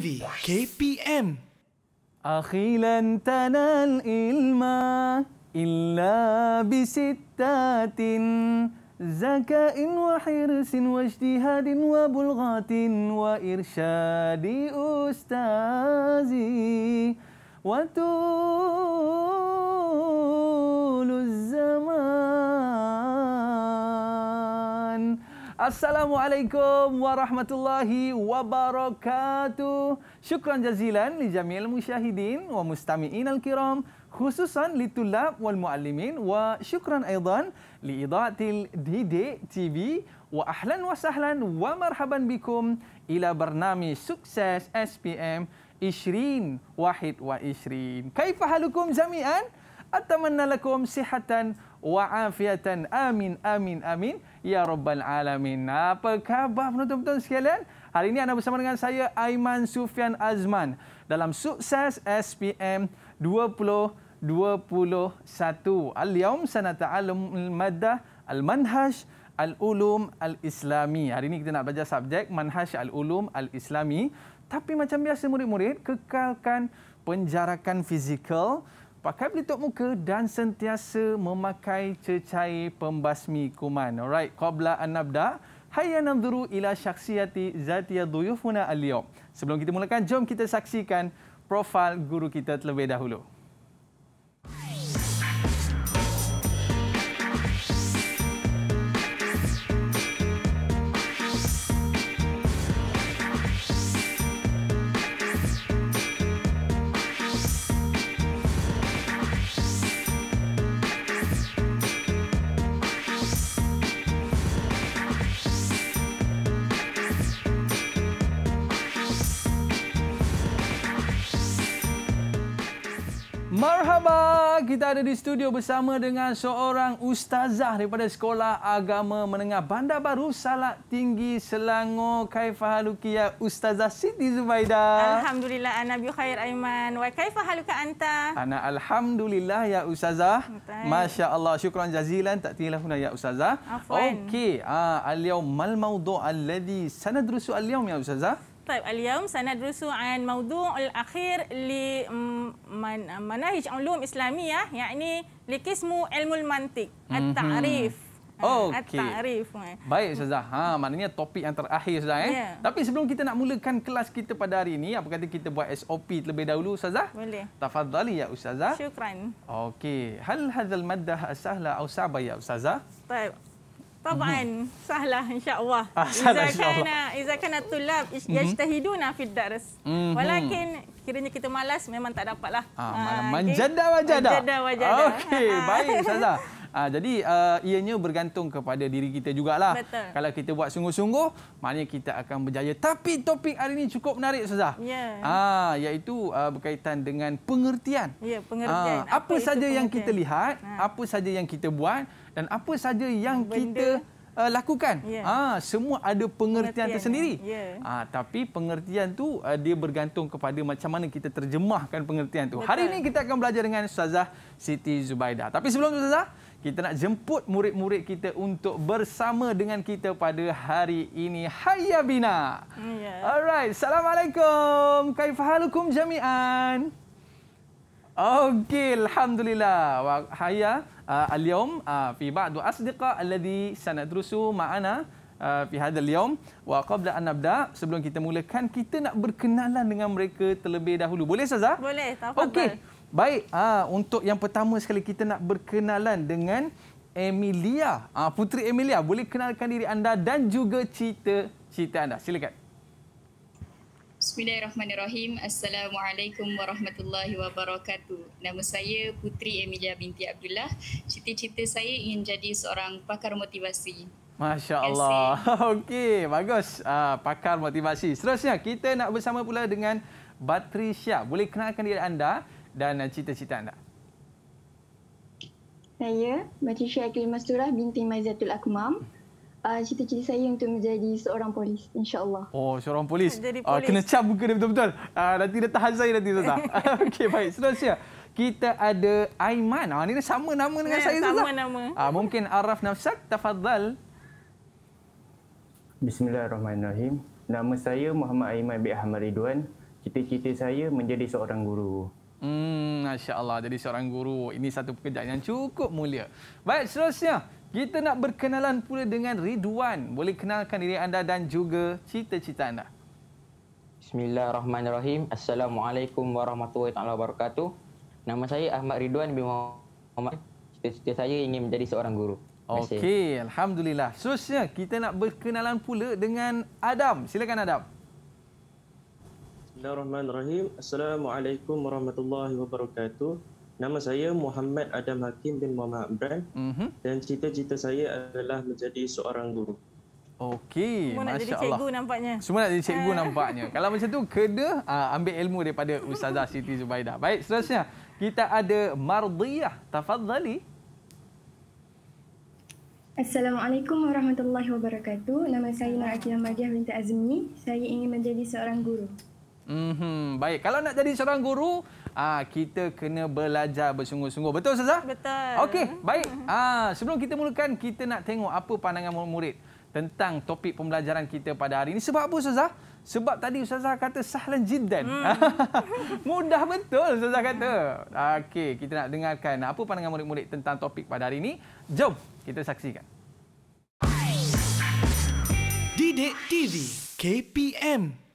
TV KPM أخي لن تنال إلما إلا بستات زكاء وحرص واجتهاد وبلغات وإرشاد أستاذي وتول الزمان Assalamualaikum warahmatullahi wabarakatuh. Syukran jazilan li jami'il musyahidin wa mustami'in al-kiram khususan li tulab wal muallimin wa syukran aidan li idatil didik TV wa ahlan wa sahlan wa marhaban bikum ila bernami sukses SPM Ishrin Wahid wa Ishrin. Kaifahalukum jami'an? Atamanna lakum sihatan wa afiatan. Amin, amin, amin. amin. Ya Rabbal Alamin. Apa khabar penonton-penonton sekalian? Hari ini anda bersama dengan saya Aiman Sufian Azman dalam sukses SPM 2021. Al-yaum sanata'alum al-maddah al-manhaj al-ulum al-islami. Hari ini kita nak belajar subjek manhaj al-ulum al-islami. Tapi macam biasa murid-murid, kekalkan penjarakan fizikal pakai pelitup muka dan sentiasa memakai cecai pembasmi kuman. Alright, qabla an nabda, hayya nanzuru ila syakhsiyati zati yadhuyufuna al-yawm. Sebelum kita mulakan, jom kita saksikan profil guru kita terlebih dahulu. kita ada di studio bersama dengan seorang ustazah daripada Sekolah Agama Menengah Bandar Baru Salak Tinggi Selangor Kaifah Halukia Ustazah Siti Zubaida. Alhamdulillah ana bi khair Aiman wa kaifah haluka anta? Ana alhamdulillah ya ustazah. Masya-Allah, syukran jazilan tak tinggalkan ya ustazah. Okey, ah al-yawm al-mawdu' alladhi sanadrusu al-yawm ya ustazah. طيب اليوم سندرس عن موضوع الأخير لمناهج علوم إسلامية يعني لقسم علم المنطق التعريف Okey. Atarif. Eh. Baik Ustazah. Ha maknanya topik yang terakhir Ustazah eh. Yeah. Tapi sebelum kita nak mulakan kelas kita pada hari ini, apa kata kita buat SOP terlebih dahulu Ustazah? Boleh. Tafadhali ya Ustazah. Syukran. Okey. Hal hadzal maddah sahla aw sa'ba ya Ustazah? Baik. Taban mm-hmm. salah kena, ah, Izakan kena tulab yajtahiduna fid dars. Walakin kiranya kita malas memang tak dapat lah. Ah, ah, Manjada wajada. Manjada wajada. Okey, baik ustazah. Ha, jadi uh, ianya bergantung kepada diri kita juga lah. Kalau kita buat sungguh-sungguh, maknanya kita akan berjaya. Tapi topik hari ini cukup menarik, Suzah. Yeah. Ya. Ha, iaitu uh, berkaitan dengan pengertian. Ya, pengertian. Ha, apa apa saja pengertian? yang kita lihat, ha. apa saja yang kita buat dan apa saja yang Benda. kita uh, lakukan. Yeah. Ya. Ha, semua ada pengertian, pengertian tersendiri. Yeah. Ya. Ha, tapi pengertian tu uh, dia bergantung kepada macam mana kita terjemahkan pengertian tu. Betul. Hari ini kita akan belajar dengan Suzah Siti Zubaidah. Tapi sebelum itu, Suzah, kita nak jemput murid-murid kita untuk bersama dengan kita pada hari ini. Hayya bina. Yeah. Alright, assalamualaikum. Kaifahalukum jami'an? Okey, alhamdulillah. Wa hayya ah, al-yawm ah, fi ba'd asdiqa alladhi sanadrusu ma'ana ah, fi hadha al-yawm wa qabla an nabda sebelum kita mulakan kita nak berkenalan dengan mereka terlebih dahulu. Boleh Saza? Boleh, tak apa. Okey. Baik, aa, ah, untuk yang pertama sekali kita nak berkenalan dengan Emilia. Ah Putri Emilia, boleh kenalkan diri anda dan juga cerita-cerita anda. Silakan. Bismillahirrahmanirrahim. Assalamualaikum warahmatullahi wabarakatuh. Nama saya Putri Emilia binti Abdullah. Cita-cita saya ingin jadi seorang pakar motivasi. Masya Allah. Okey, bagus. Ah, pakar motivasi. Seterusnya, kita nak bersama pula dengan Batrisya. Boleh kenalkan diri anda dan eh, cita-cita anda? Saya, Batu Syekli Masturah binti Maizatul Akmam. Ah, cita-cita saya untuk menjadi seorang polis, insyaAllah. Oh, seorang polis. Jadi ah, polis. kena cap muka dia betul-betul. Ah, nanti dia tahan saya nanti, Zaza. Okey, baik. Selanjutnya kita ada Aiman. Ah, ini sama nama dengan ya, saya, Zaza. Sama nama. Uh, mungkin Araf Nafsak, Tafadhal. Bismillahirrahmanirrahim. Nama saya Muhammad Aiman B. Ahmad Ridwan. Cita-cita saya menjadi seorang guru. Hmm, Masya Allah. Jadi seorang guru. Ini satu pekerjaan yang cukup mulia. Baik, seterusnya. Kita nak berkenalan pula dengan Ridwan. Boleh kenalkan diri anda dan juga cita-cita anda. Bismillahirrahmanirrahim. Assalamualaikum warahmatullahi taala wabarakatuh. Nama saya Ahmad Ridwan bin Muhammad. Cita-cita saya ingin menjadi seorang guru. Okey, Alhamdulillah. Seterusnya, kita nak berkenalan pula dengan Adam. Silakan Adam. Bismillahirrahmanirrahim. Assalamualaikum warahmatullahi wabarakatuh. Nama saya Muhammad Adam Hakim bin Muhammad Brand mm-hmm. dan cita-cita saya adalah menjadi seorang guru. Okey, masya-Allah. Semua nak jadi cikgu nampaknya. Semua nak jadi cikgu eh. nampaknya. Kalau macam tu kena ah, ambil ilmu daripada Ustazah Siti Zubaidah. Baik, seterusnya kita ada Mardiyah. Tafadhali. Assalamualaikum warahmatullahi wabarakatuh. Nama saya Nur Akilah Mardiyah binti Azmi. Saya ingin menjadi seorang guru. Mhm, baik. Kalau nak jadi seorang guru, ah kita kena belajar bersungguh-sungguh. Betul sazah? Betul. Okey, mhm. baik. Ah sebelum kita mulakan kita nak tengok apa pandangan murid murid tentang topik pembelajaran kita pada hari ini. Sebab apa sazah? Sebab tadi Ustazah kata sahlan jiddan. Hmm. Mudah betul Ustazah kata. Okey, kita nak dengarkan apa pandangan murid-murid tentang topik pada hari ini. Jom kita saksikan. Didik TV KPM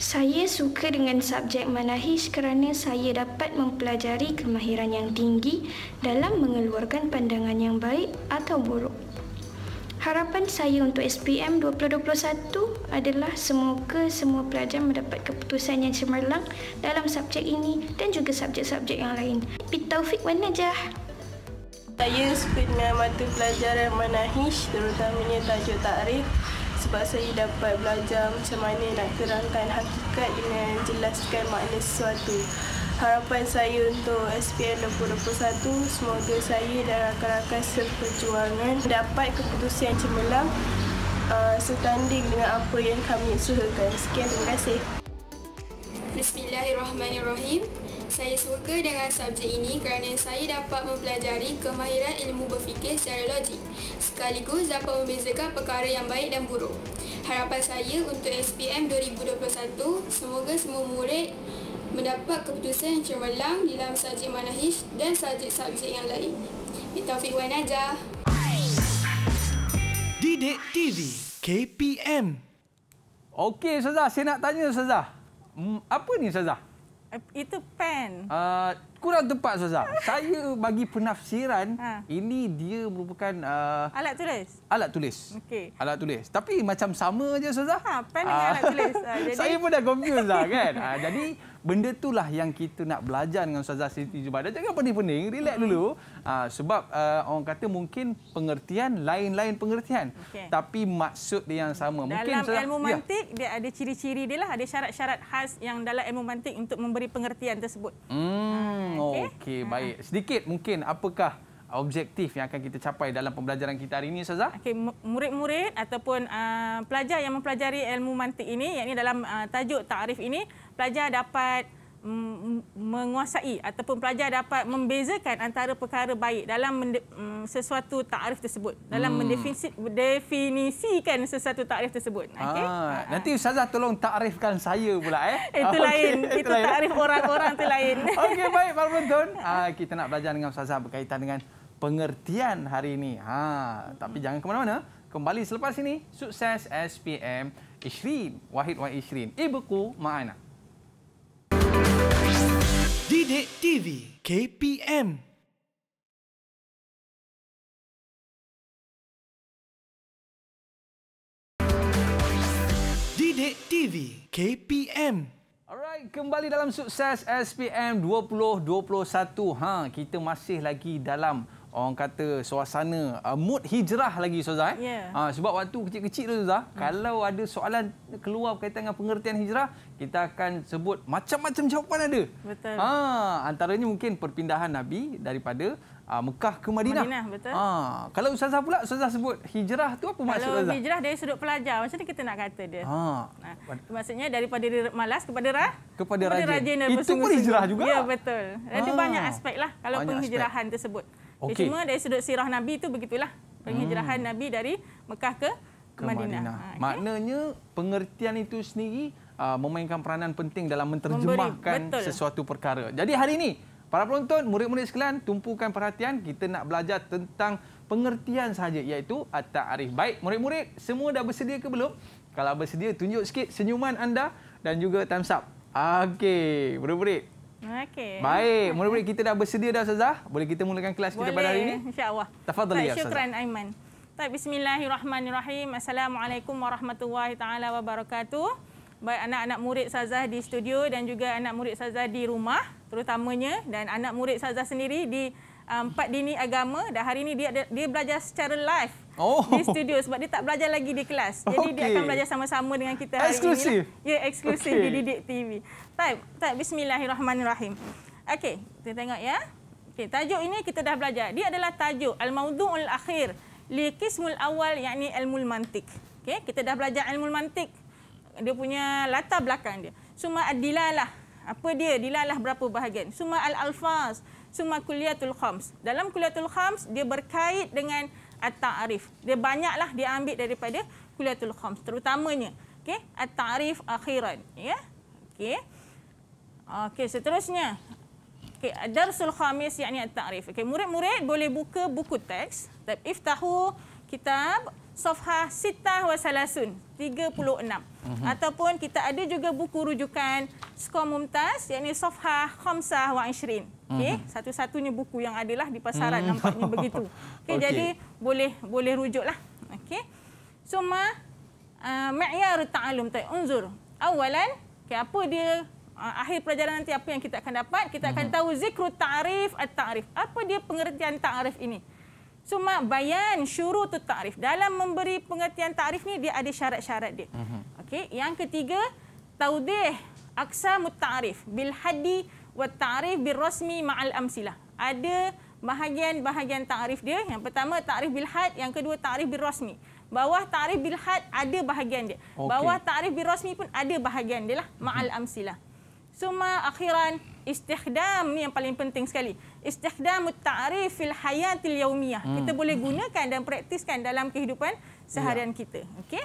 saya suka dengan subjek manahis kerana saya dapat mempelajari kemahiran yang tinggi dalam mengeluarkan pandangan yang baik atau buruk. Harapan saya untuk SPM 2021 adalah semoga semua pelajar mendapat keputusan yang cemerlang dalam subjek ini dan juga subjek-subjek yang lain. mana Wanajah. Saya suka dengan mata pelajaran manahij terutamanya tajuk takrif sebab saya dapat belajar macam mana nak terangkan hakikat dengan jelaskan makna sesuatu. Harapan saya untuk SPM 2021, semoga saya dan rakan-rakan seperjuangan dapat keputusan yang cemerlang uh, setanding dengan apa yang kami usahakan. Sekian, terima kasih. Bismillahirrahmanirrahim. Saya suka dengan subjek ini kerana saya dapat mempelajari kemahiran ilmu berfikir secara logik sekaligus dapat membezakan perkara yang baik dan buruk. Harapan saya untuk SPM 2021, semoga semua murid mendapat keputusan yang cemerlang dalam subjek manahij dan subjek-subjek yang lain. Taufik Wan aja. Didik TV KPM Okey sazah. saya nak tanya sazah. Hmm, apa ni sazah? Itu pen. Uh, kurang tepat Saza. Saya bagi penafsiran ha. ini dia merupakan uh, alat tulis. Alat tulis. Okey. Alat tulis. Tapi macam sama aje Saza. Ha, pen dengan uh, alat tulis. Uh, jadi... Saya pun dah confuse lah kan. Uh, jadi benda itulah yang kita nak belajar dengan Saza Siti Jumada. Jangan pening-pening, relax hmm. dulu. Uh, sebab uh, orang kata mungkin pengertian lain-lain pengertian. Okay. Tapi maksud dia yang sama. Mungkin dalam Suzah, ilmu ya. mantik ya. dia ada ciri-ciri dia lah, ada syarat-syarat khas yang dalam ilmu mantik untuk memberi pengertian tersebut. Hmm. Oh, okey, okay, ah. baik. Sedikit mungkin apakah objektif yang akan kita capai dalam pembelajaran kita hari ini, Ustazah? Okey, murid-murid ataupun uh, pelajar yang mempelajari ilmu mantik ini, yakni dalam uh, tajuk takrif ini, pelajar dapat menguasai ataupun pelajar dapat membezakan antara perkara baik dalam sesuatu takrif tersebut dalam hmm. mendefinisi sesuatu takrif tersebut okey ah, ah, nanti ustazah tolong takrifkan saya pula eh itu okay. lain kita takrif orang-orang tu lain okey baik para penonton ah, kita nak belajar dengan ustazah berkaitan dengan pengertian hari ini ha tapi hmm. jangan ke mana-mana kembali selepas ini sukses SPM Ishrin Wahid Wahid Ishrin ibuku ma'ana Didik TV KPM Didik TV KPM Alright, kembali dalam sukses SPM 2021. Ha, kita masih lagi dalam orang kata suasana uh, mood hijrah lagi Ustazah eh. Yeah. Uh, sebab waktu kecil-kecil tu Ustazah, hmm. kalau ada soalan keluar berkaitan dengan pengertian hijrah, kita akan sebut macam-macam jawapan ada. Betul. Ha, uh, antaranya mungkin perpindahan Nabi daripada uh, Mekah ke Madinah. Madinah betul. Ha, uh, kalau Ustazah pula Ustazah sebut hijrah tu apa kalau maksud Ustazah? Kalau hijrah dari sudut pelajar, macam mana kita nak kata dia? Ha. Uh. Uh, maksudnya daripada malas kepada rah kepada, kepada rajin. rajin Itu pun hijrah juga. Ya betul. Ada uh. banyak aspek lah kalau banyak penghijrahan aspek. tersebut. Eh, okay. Cuma dari sudut sirah Nabi itu begitulah penghijrahan hmm. Nabi dari Mekah ke, ke Madinah. Madinah. Ha, okay. Maknanya pengertian itu sendiri uh, memainkan peranan penting dalam menterjemahkan sesuatu perkara. Jadi hari ini, para penonton, murid-murid sekalian, tumpukan perhatian. Kita nak belajar tentang pengertian saja iaitu At-Ta'arif. Baik, murid-murid, semua dah bersedia ke belum? Kalau bersedia, tunjuk sikit senyuman anda dan juga thumbs up. Okey, murid-murid. Okay. Baik, murid-murid kita dah bersedia dah Ustazah. Boleh kita mulakan kelas Boleh. kita pada hari ini? Boleh, insyaAllah. Tafadhal ya, Ustazah. Syukran, Aiman. Tak, bismillahirrahmanirrahim. Assalamualaikum warahmatullahi ta'ala wabarakatuh. Baik anak-anak murid Sazah di studio dan juga anak murid Sazah di rumah terutamanya dan anak murid Sazah sendiri di ah, empat um, dini agama dan hari ini dia dia belajar secara live Oh. Di studio sebab dia tak belajar lagi di kelas. Jadi okay. dia akan belajar sama-sama dengan kita hari exclusive. ini. Eksklusif. Lah. Ya, eksklusif okay. di Didik TV. Baik, baik bismillahirrahmanirrahim. Okey, kita tengok ya. Okey, tajuk ini kita dah belajar. Dia adalah tajuk al mawduul Akhir li Qismul Awal yakni Ilmul Mantik. Okey, kita dah belajar Ilmul Mantik. Dia punya latar belakang dia. Suma ad-dilalah. Apa dia? Dilalah berapa bahagian? Suma al-alfaz. Suma kuliatul khams. Dalam kuliatul khams, dia berkait dengan At-Ta'rif. Dia banyaklah dia ambil daripada Kuliatul Khams. Terutamanya. Okey. At-Ta'rif Akhiran. Ya. Yeah? Okey. Okey. Seterusnya. Okey. Darsul Khamis yakni At-Ta'rif. Okey. Murid-murid boleh buka buku teks. If tahu kitab Sofha Sitah Wasalasun Salasun 36. Uh-huh. Mhm. Ataupun kita ada juga buku rujukan skor mumtaz iaitu Sofha Khomsah Wa Ashrin. Okay, mm -hmm. satu-satunya buku yang adalah di pasaran mm -hmm. nampaknya begitu. Okey, okay. jadi boleh boleh rujuklah. Okay, Suma uh, ma'yar ta'allum tay unzur. Awalan, okay, apa dia uh, akhir pelajaran nanti apa yang kita akan dapat? Kita akan mm -hmm. tahu zikru ta'rif at-ta'rif. Apa dia pengertian ta'rif ini? Suma bayan syurutu ta'rif. Dalam memberi pengertian ta'rif ni dia ada syarat-syarat dia. Mm -hmm. Okey, yang ketiga taudih aksa mutaarif bil hadi wa ta'rif bir rasmi ma'al amsilah. Ada bahagian-bahagian ta'rif dia. Yang pertama ta'rif bil had, yang kedua ta'rif bir rasmi. Bawah ta'rif bil had ada bahagian dia. Okay. Bawah ta'rif bir rasmi pun ada bahagian dia lah ma'al mhm. amsilah. Suma akhiran istihdam ni yang paling penting sekali. Istihdam ta'rif fil hayatil yaumiyah. Hmm. Kita boleh gunakan dan praktiskan dalam kehidupan seharian ya. kita. Okey.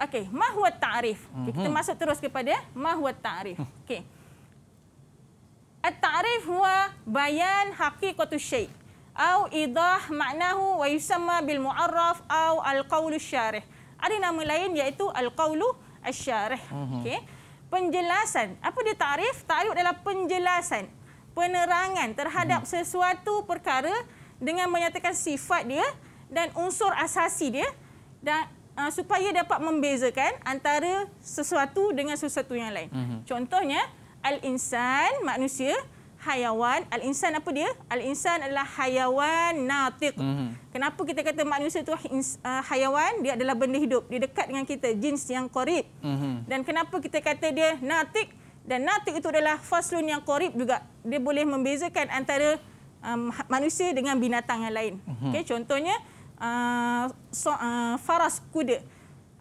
Okey, mahwa ta'rif. Okay, kita mhm. masuk terus kepada mahwa ta'rif. Hmm. Okey. At-ta'rif huwa bayan haqiqatu syai' au idah maknahu wa yusamma bil mu'arraf au al-qawlu syarih. Ada nama lain iaitu al-qawlu asyarih. Mhm. Okey. Penjelasan. Apa dia ta'rif? Ta'rif adalah penjelasan. Penerangan terhadap mhm. sesuatu perkara dengan menyatakan sifat dia dan unsur asasi dia dan uh, supaya dapat membezakan antara sesuatu dengan sesuatu yang lain. Mm-hmm. Contohnya, al-insan, manusia, hayawan. Al-insan apa dia? Al-insan adalah hayawan natiq. Mm-hmm. Kenapa kita kata manusia itu uh, ah, hayawan? Dia adalah benda hidup. Dia dekat dengan kita, jenis yang korib. Mm-hmm. Dan kenapa kita kata dia natiq? Dan natiq itu adalah faslun yang korib juga. Dia boleh membezakan antara um, manusia dengan binatang yang lain. Mm-hmm. Okay, contohnya, Ah, so, uh, faras kuda.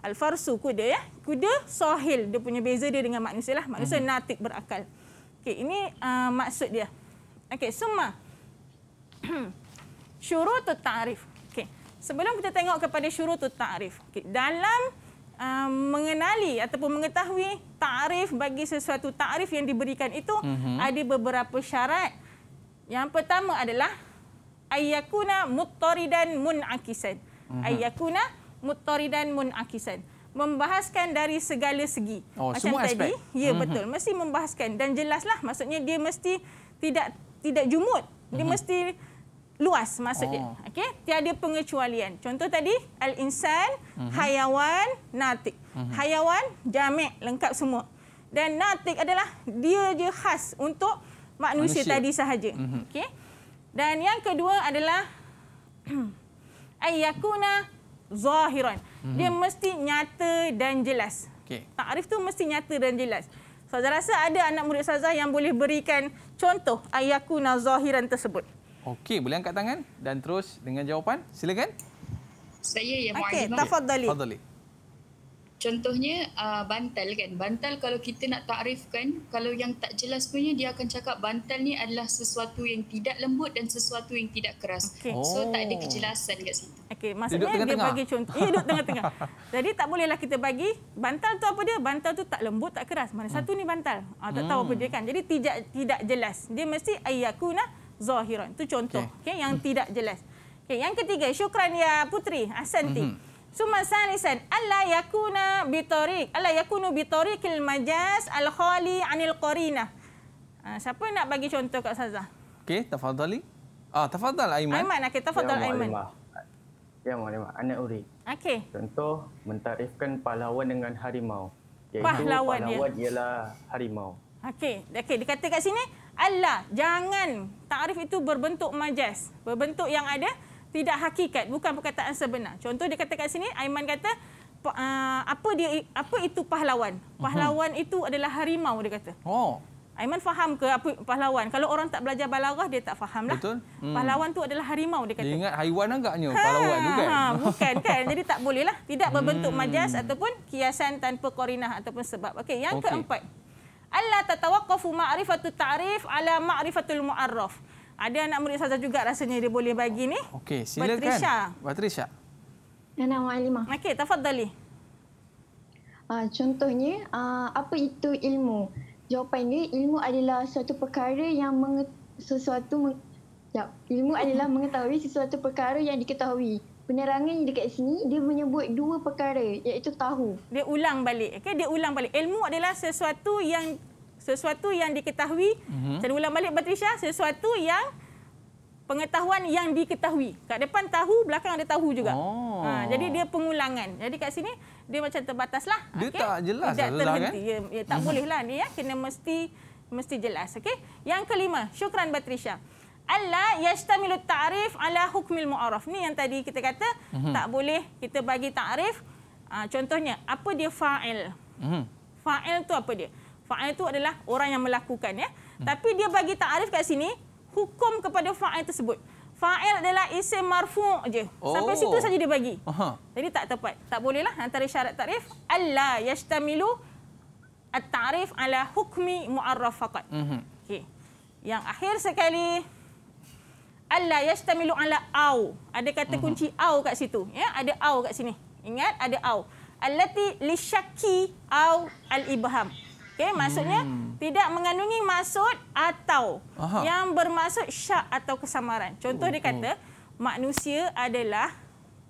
Al-farsu kuda ya. Kuda sahil. Dia punya beza dia dengan manusia lah. Manusia hmm. natik berakal. Okey, ini uh, maksud dia. Okey, summa. syurutu ta'rif. Okey. Sebelum kita tengok kepada syurutu ta'rif. Okey, dalam Uh, mengenali ataupun mengetahui takrif bagi sesuatu takrif yang diberikan itu mm-hmm. ada beberapa syarat. Yang pertama adalah Ayakuna muttori ayyakuna muttaridan munakisan mhm. ayyakuna muttaridan munakisan membahaskan dari segala segi oh, macam semua tadi aspek. ya mhm. betul mesti membahaskan dan jelaslah maksudnya dia mesti tidak tidak jumud dia mhm. mesti luas maksudnya oh. okey tiada pengecualian contoh tadi al insan hayawan natik hayawan jamak lengkap semua dan natik adalah dia je khas untuk manusia, manusia. tadi sahaja okey dan yang kedua adalah ayyakuna zahiran. Hmm. Dia mesti nyata dan jelas. Okay. Takrif tu mesti nyata dan jelas. So, saya rasa ada anak murid saya yang boleh berikan contoh ayyakuna zahiran tersebut. Okey, boleh angkat tangan dan terus dengan jawapan. Silakan. Saya ya Muallimah. Okey, tafadhali. Tafadhali. Okay. Contohnya uh, bantal kan. Bantal kalau kita nak takrifkan, kalau yang tak jelas punya dia akan cakap bantal ni adalah sesuatu yang tidak lembut dan sesuatu yang tidak keras. Okay. Oh. So tak ada oh. kejelasan kat situ. Okey, maksudnya dia, dia bagi contoh. Ya, duduk tengah-tengah. Jadi tak bolehlah kita bagi bantal tu apa dia? Bantal tu tak lembut, tak keras. Mana satu hmm. ni bantal? Ah, tak hmm. tahu apa hmm. dia kan. Jadi tidak tidak jelas. Dia mesti ayyakuna zahiran. Tu contoh. Okey, okay, yang hmm. tidak jelas. Okey, yang ketiga, syukran ya Putri. Asanti. Hmm. Suma salisan, alla yakuna bitarik, alla yakunu bitarikil majaz al-khali anil ah, siapa nak bagi contoh kat Sazah? Okey, tafadhali. Ah, tafadhal Aiman. Aiman, okey, tafadhal ya, Aiman. Ya, mohon maaf. Anak Uri. Okey. Contoh, mentarifkan pahlawan dengan harimau. Iaitu pahlawan, pahlawan ialah harimau. Okey, okey. Dikata kat sini, Allah, jangan tarif itu berbentuk majas. Berbentuk yang ada tidak hakikat bukan perkataan sebenar contoh dia kata kat sini Aiman kata ah, apa dia apa itu pahlawan mhm. pahlawan uh-huh. itu adalah harimau dia kata oh Aiman faham ke apa pahlawan? Kalau orang tak belajar balaghah dia tak fahamlah. Betul. Hmm. Pahlawan tu adalah harimau dia kata. Dia ingat haiwan agaknya ha, pahlawan tu kan. Ha, bukan kan. Jadi tak boleh lah. Tidak berbentuk hmm. majas ataupun kiasan tanpa korinah ataupun sebab. Okey, yang okay. keempat. Allah tatawaqqafu ma'rifatu ta'rif ala ma'rifatul mu'arraf. Hmm. Ada anak murid Ustazah juga rasanya dia boleh bagi ni. Okey, silakan. Patricia. Patricia. Nama Ma'alimah. Okey, tafadhali. Uh, contohnya, uh, apa itu ilmu? Jawapan dia, ilmu adalah satu perkara yang menget- sesuatu... Meng- ya, ilmu adalah hmm. mengetahui sesuatu perkara yang diketahui. Penerangan dekat sini, dia menyebut dua perkara iaitu tahu. Dia ulang balik. Okay? Dia ulang balik. Ilmu adalah sesuatu yang sesuatu yang diketahui. Mm-hmm. Saya ulang balik Patricia, sesuatu yang pengetahuan yang diketahui. Kat depan tahu, belakang ada tahu juga. Oh. Ha, jadi dia pengulangan. Jadi kat sini dia macam terbataslah. Dia okay. tak jelas Tidak lah kan? Ya, tak mm-hmm. bolehlah ni ya. Kena mesti mesti jelas. Okay. Yang kelima, syukran Patricia. Alla yashtamilu ta'rif ala hukmil mu'arraf. Ni yang tadi kita kata mm-hmm. tak boleh kita bagi ta'rif. Ha, contohnya, apa dia fa'il? Mm-hmm. Fa'il tu apa dia? Fa'il itu adalah orang yang melakukan ya. Hmm. Tapi dia bagi takrif kat sini hukum kepada fa'il tersebut. Fa'il adalah isim marfu' je. Oh. Sampai situ oh. saja dia bagi. Aha. Jadi tak tepat. Tak bolehlah antara syarat takrif alla yastamilu at-ta'rif ala hukmi mu'arraf faqat. Mm -hmm. okay. Yang akhir sekali alla yastamilu ala au. Ada kata mm -hmm. kunci au kat situ. Ya, ada au kat sini. Ingat ada au. Allati li syakki au al-ibham. Okay, hmm. maksudnya hmm. tidak mengandungi maksud atau Aha. yang bermaksud syak atau kesamaran. Contoh oh, dia oh. kata, oh. manusia adalah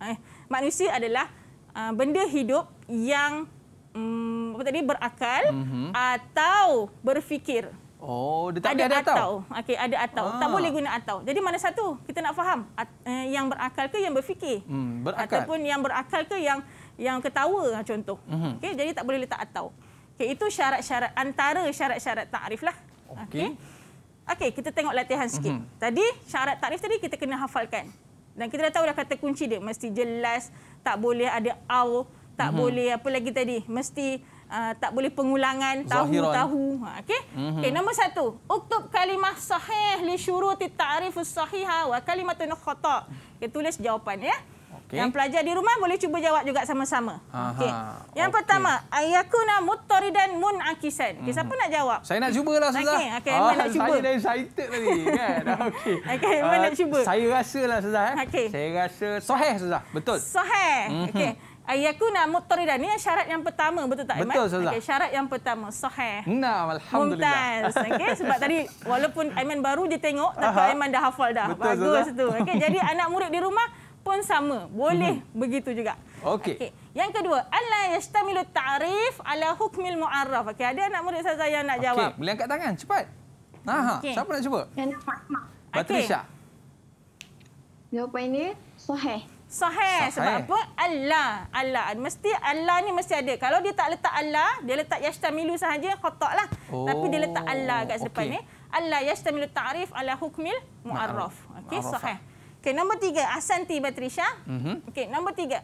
eh, manusia adalah uh, benda hidup yang um, apa tadi berakal mm-hmm. atau berfikir. Oh, dia tak ada, ada atau. atau. Okey, ada atau. Ah. Tak boleh guna atau. Jadi mana satu? Kita nak faham At, eh, yang berakal ke yang berfikir? Hmm, berakal. Ataupun yang berakal ke yang yang ketawa contoh. Mm-hmm. Okey, jadi tak boleh letak atau. Okay, itu syarat-syarat antara syarat-syarat takrif lah. Okey. Okay, kita tengok latihan sikit. Mm -hmm. Tadi syarat takrif tadi kita kena hafalkan. Dan kita dah tahu dah kata kunci dia mesti jelas, tak boleh ada au, tak mm -hmm. boleh apa lagi tadi. Mesti Uh, tak boleh pengulangan tahu-tahu ha, okey mm -hmm. okey nombor satu. uktub kalimah sahih li syuruti ta'rifus sahiha wa kalimatun khata kita tulis jawapan ya Okay. Yang pelajar di rumah boleh cuba jawab juga sama-sama. Okey. Yang okay. pertama, ayakuna mutoridan munakisan. Okay, siapa mhm. nak jawab? Saya nak cubalah Ustazah. Okey, okay, okay, ah, nak cuba. Saya dah excited tadi. Kan? Okey. Okey, okay, uh, nak cuba. Saya rasalah Ustazah. Eh. Okay. Saya rasa soheh Ustazah. Betul. Soheh. Mm -hmm. Okey. Ayakuna mutoridan. Ini syarat yang pertama. Betul tak, Aiman? Betul, Ustazah. Okay, syarat yang pertama. Soheh. Nah, Alhamdulillah. Okay, sebab tadi walaupun Aiman baru je tengok, tapi Aiman dah hafal dah. Betul, Bagus Ustazah. tu. Okay, jadi anak murid di rumah, pun sama. Boleh hmm. begitu juga. Okey. Okay. Yang kedua, alla yastamilu ta'rif ala hukmil mu'arraf. Okey, ada anak murid saya yang nak jawab. Okey, boleh angkat tangan cepat. Ha, okay. siapa nak cuba? Fatimah. Patricia. Okay. Jawapan ini sahih. Sahih sebab apa? Allah. Allah. Mesti Allah ni mesti ada. Kalau dia tak letak Allah, dia letak yastamilu sahaja, khotak lah. Oh. Tapi dia letak Allah kat okay. ni. Allah yastamilu ta'rif ala hukmil mu'arraf. Okey, sahih. Okey, nombor tiga. Asanti Patricia. Mm -hmm. Okey, nombor tiga.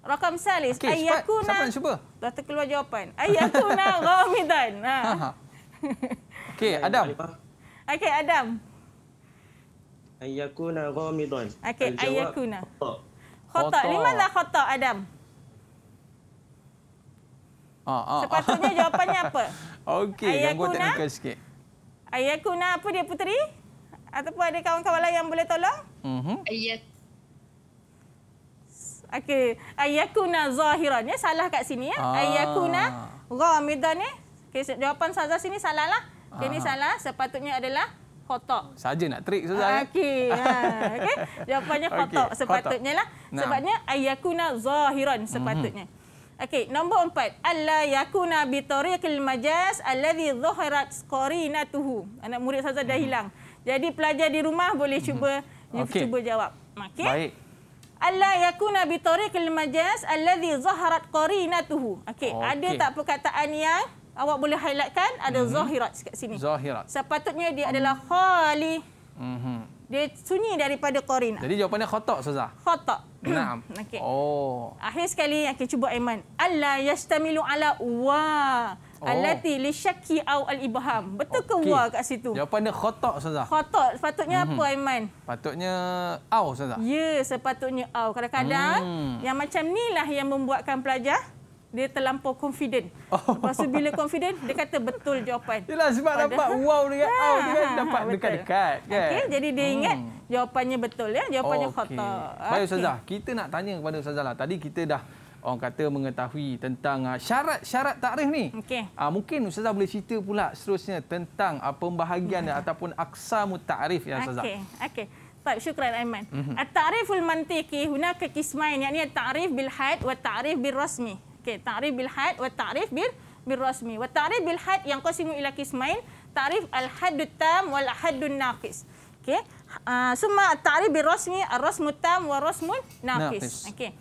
Rakam Salis. Okey, cepat. Siapa nak cuba? Dah terkeluar jawapan. Ayakuna Ramidan. Ha. Okey, Adam. Okey, Adam. Ayakuna Ramidan. Okey, Ayakuna. Khotok. Lima lah khotok, Adam. Ah, ah, ah, Sepatutnya jawapannya apa? Okey, gangguan teknikal sikit. Ayakuna apa dia, Puteri? Ataupun ada kawan-kawan lain yang boleh tolong? Mm-hmm. ayat Okey, ayakuna zahiran. Ya, salah kat sini ya. Ah. Ayakuna ghamidan ni. Ya? Okey, jawapan saza sini salah lah. Okey, ah. ni salah. Sepatutnya adalah khotok. Saja nak trik saza. Ya? Okey. Ha. Okey. Jawapannya khotok okay. sepatutnya lah. Nah. Sebabnya ayakuna zahiran sepatutnya. Mm -hmm. Okey, nombor empat. Alla yakuna bi tariqil majaz allazi dhahirat qarinatuhu. Anak murid saza dah mm-hmm. hilang. Jadi pelajar di rumah boleh mm-hmm. cuba You okay. cuba jawab. Okay? Baik. Allah yakuna bi tariqil majaz allazi zaharat qarinatuhu. Okey, okay. ada tak perkataan yang awak boleh highlightkan? Ada mm -hmm. zahirat kat sini. Zahirat. Sepatutnya dia adalah khali. Mm -hmm. Dia sunyi daripada qarinah. Jadi jawapannya khata, Ustazah. Khata. Hmm, Naam. Okay. Oh. Akhir sekali okay, cuba Aiman. Allah, yastamilu ala wa oh. allati li syakki au al ibham. Betul okay. ke wa kat situ? Jawapan dia khotak ustazah. Khotak. Sepatutnya mm-hmm. apa mhm. Aiman? Patutnya au saja. Ya, sepatutnya au. Kadang-kadang mm. yang macam inilah yang membuatkan pelajar dia terlampau confident. Oh. Lepas tu bila confident, dia kata betul jawapan. Yelah sebab Pada... dapat wow dengan ha, out kan, ya, oh, dapat kan dekat-dekat kan. Okay, jadi dia hmm. ingat jawapannya betul ya, jawapannya okay. khotak. Baik Ustazah, kita nak tanya kepada Ustazah lah. Tadi kita dah orang kata mengetahui tentang syarat-syarat ah, takrif ni. Okay. Ah, mungkin Ustazah boleh cerita pula seterusnya tentang ah, pembahagian ataupun aksamu takrif ya Ustazah. Okey, okey. Baik, syukran Aiman. Mm -hmm. At-ta'riful mantiki, hunaka kismain, yakni at-ta'rif bil-had wa at-ta'rif bil-rasmi. Okey, ta'rif bil had wa ta'rif bil bil rasmi. Wa ta'rif bil had yang kau simu ila kismain, ta'rif al haddut tam wal haddun naqis. Okey. Ah, summa uh, ta'rif bil rasmi, al rasmu tam wa rasmun naqis. Okey.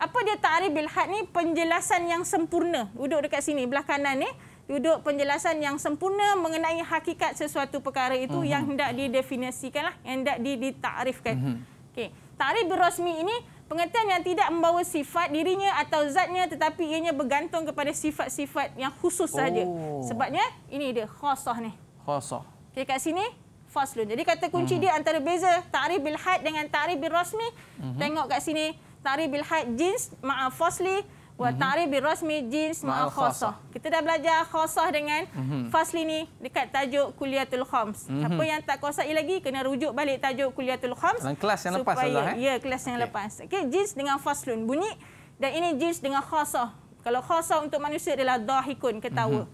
Apa dia ta'rif bil had ni? Penjelasan yang sempurna. Duduk dekat sini, belah kanan ni. Duduk penjelasan yang sempurna mengenai hakikat sesuatu perkara itu uh-huh. yang hendak didefinisikan lah. Yang hendak ditakrifkan. Uh-huh. Okey. Ta'rif bil rasmi ini, pengertian yang tidak membawa sifat dirinya atau zatnya tetapi ianya bergantung kepada sifat-sifat yang khusus saja. Oh. Sebabnya ini dia khasah ni. Khasah. Okey kat sini faslun. Jadi kata kunci hmm. dia antara beza ta'rif bil had dengan ta'rif bil rasmi. Hmm. Tengok kat sini ta'rif bil had jins ma'a fasli wa mhm. ta'rif bi rasmi jins ma'al khosoh. Kita dah belajar khosoh dengan mhm. fasli ni dekat tajuk kuliatul khams. Mhm. Siapa yang tak kuasai lagi, kena rujuk balik tajuk kuliatul khams. Dalam kelas yang lepas Allah. Eh? Ya, kelas yang okay. lepas. Okay, jins dengan faslun bunyi. Dan ini jins dengan khosoh. Kalau khosoh untuk manusia adalah dahikun, ketawa.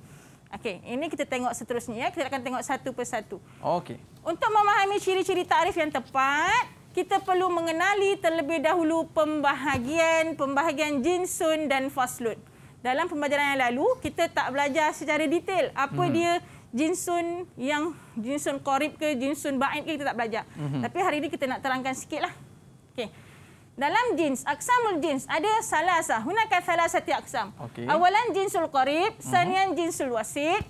Okay ini kita tengok seterusnya ya. Kita akan tengok satu persatu. Okay Untuk memahami ciri-ciri tarif yang tepat, kita perlu mengenali terlebih dahulu pembahagian pembahagian jinsun dan faslun. Dalam pembelajaran yang lalu, kita tak belajar secara detail apa hmm. dia jinsun yang jinsun qarib ke jinsun ba'id ke kita tak belajar. Hmm. Tapi hari ini kita nak terangkan sikitlah. Okay, Dalam jins, aksamul jins ada salah salasah. salah salasati aksam. Okay. Awalan jinsul qarib, hmm. sanian jinsul wasit,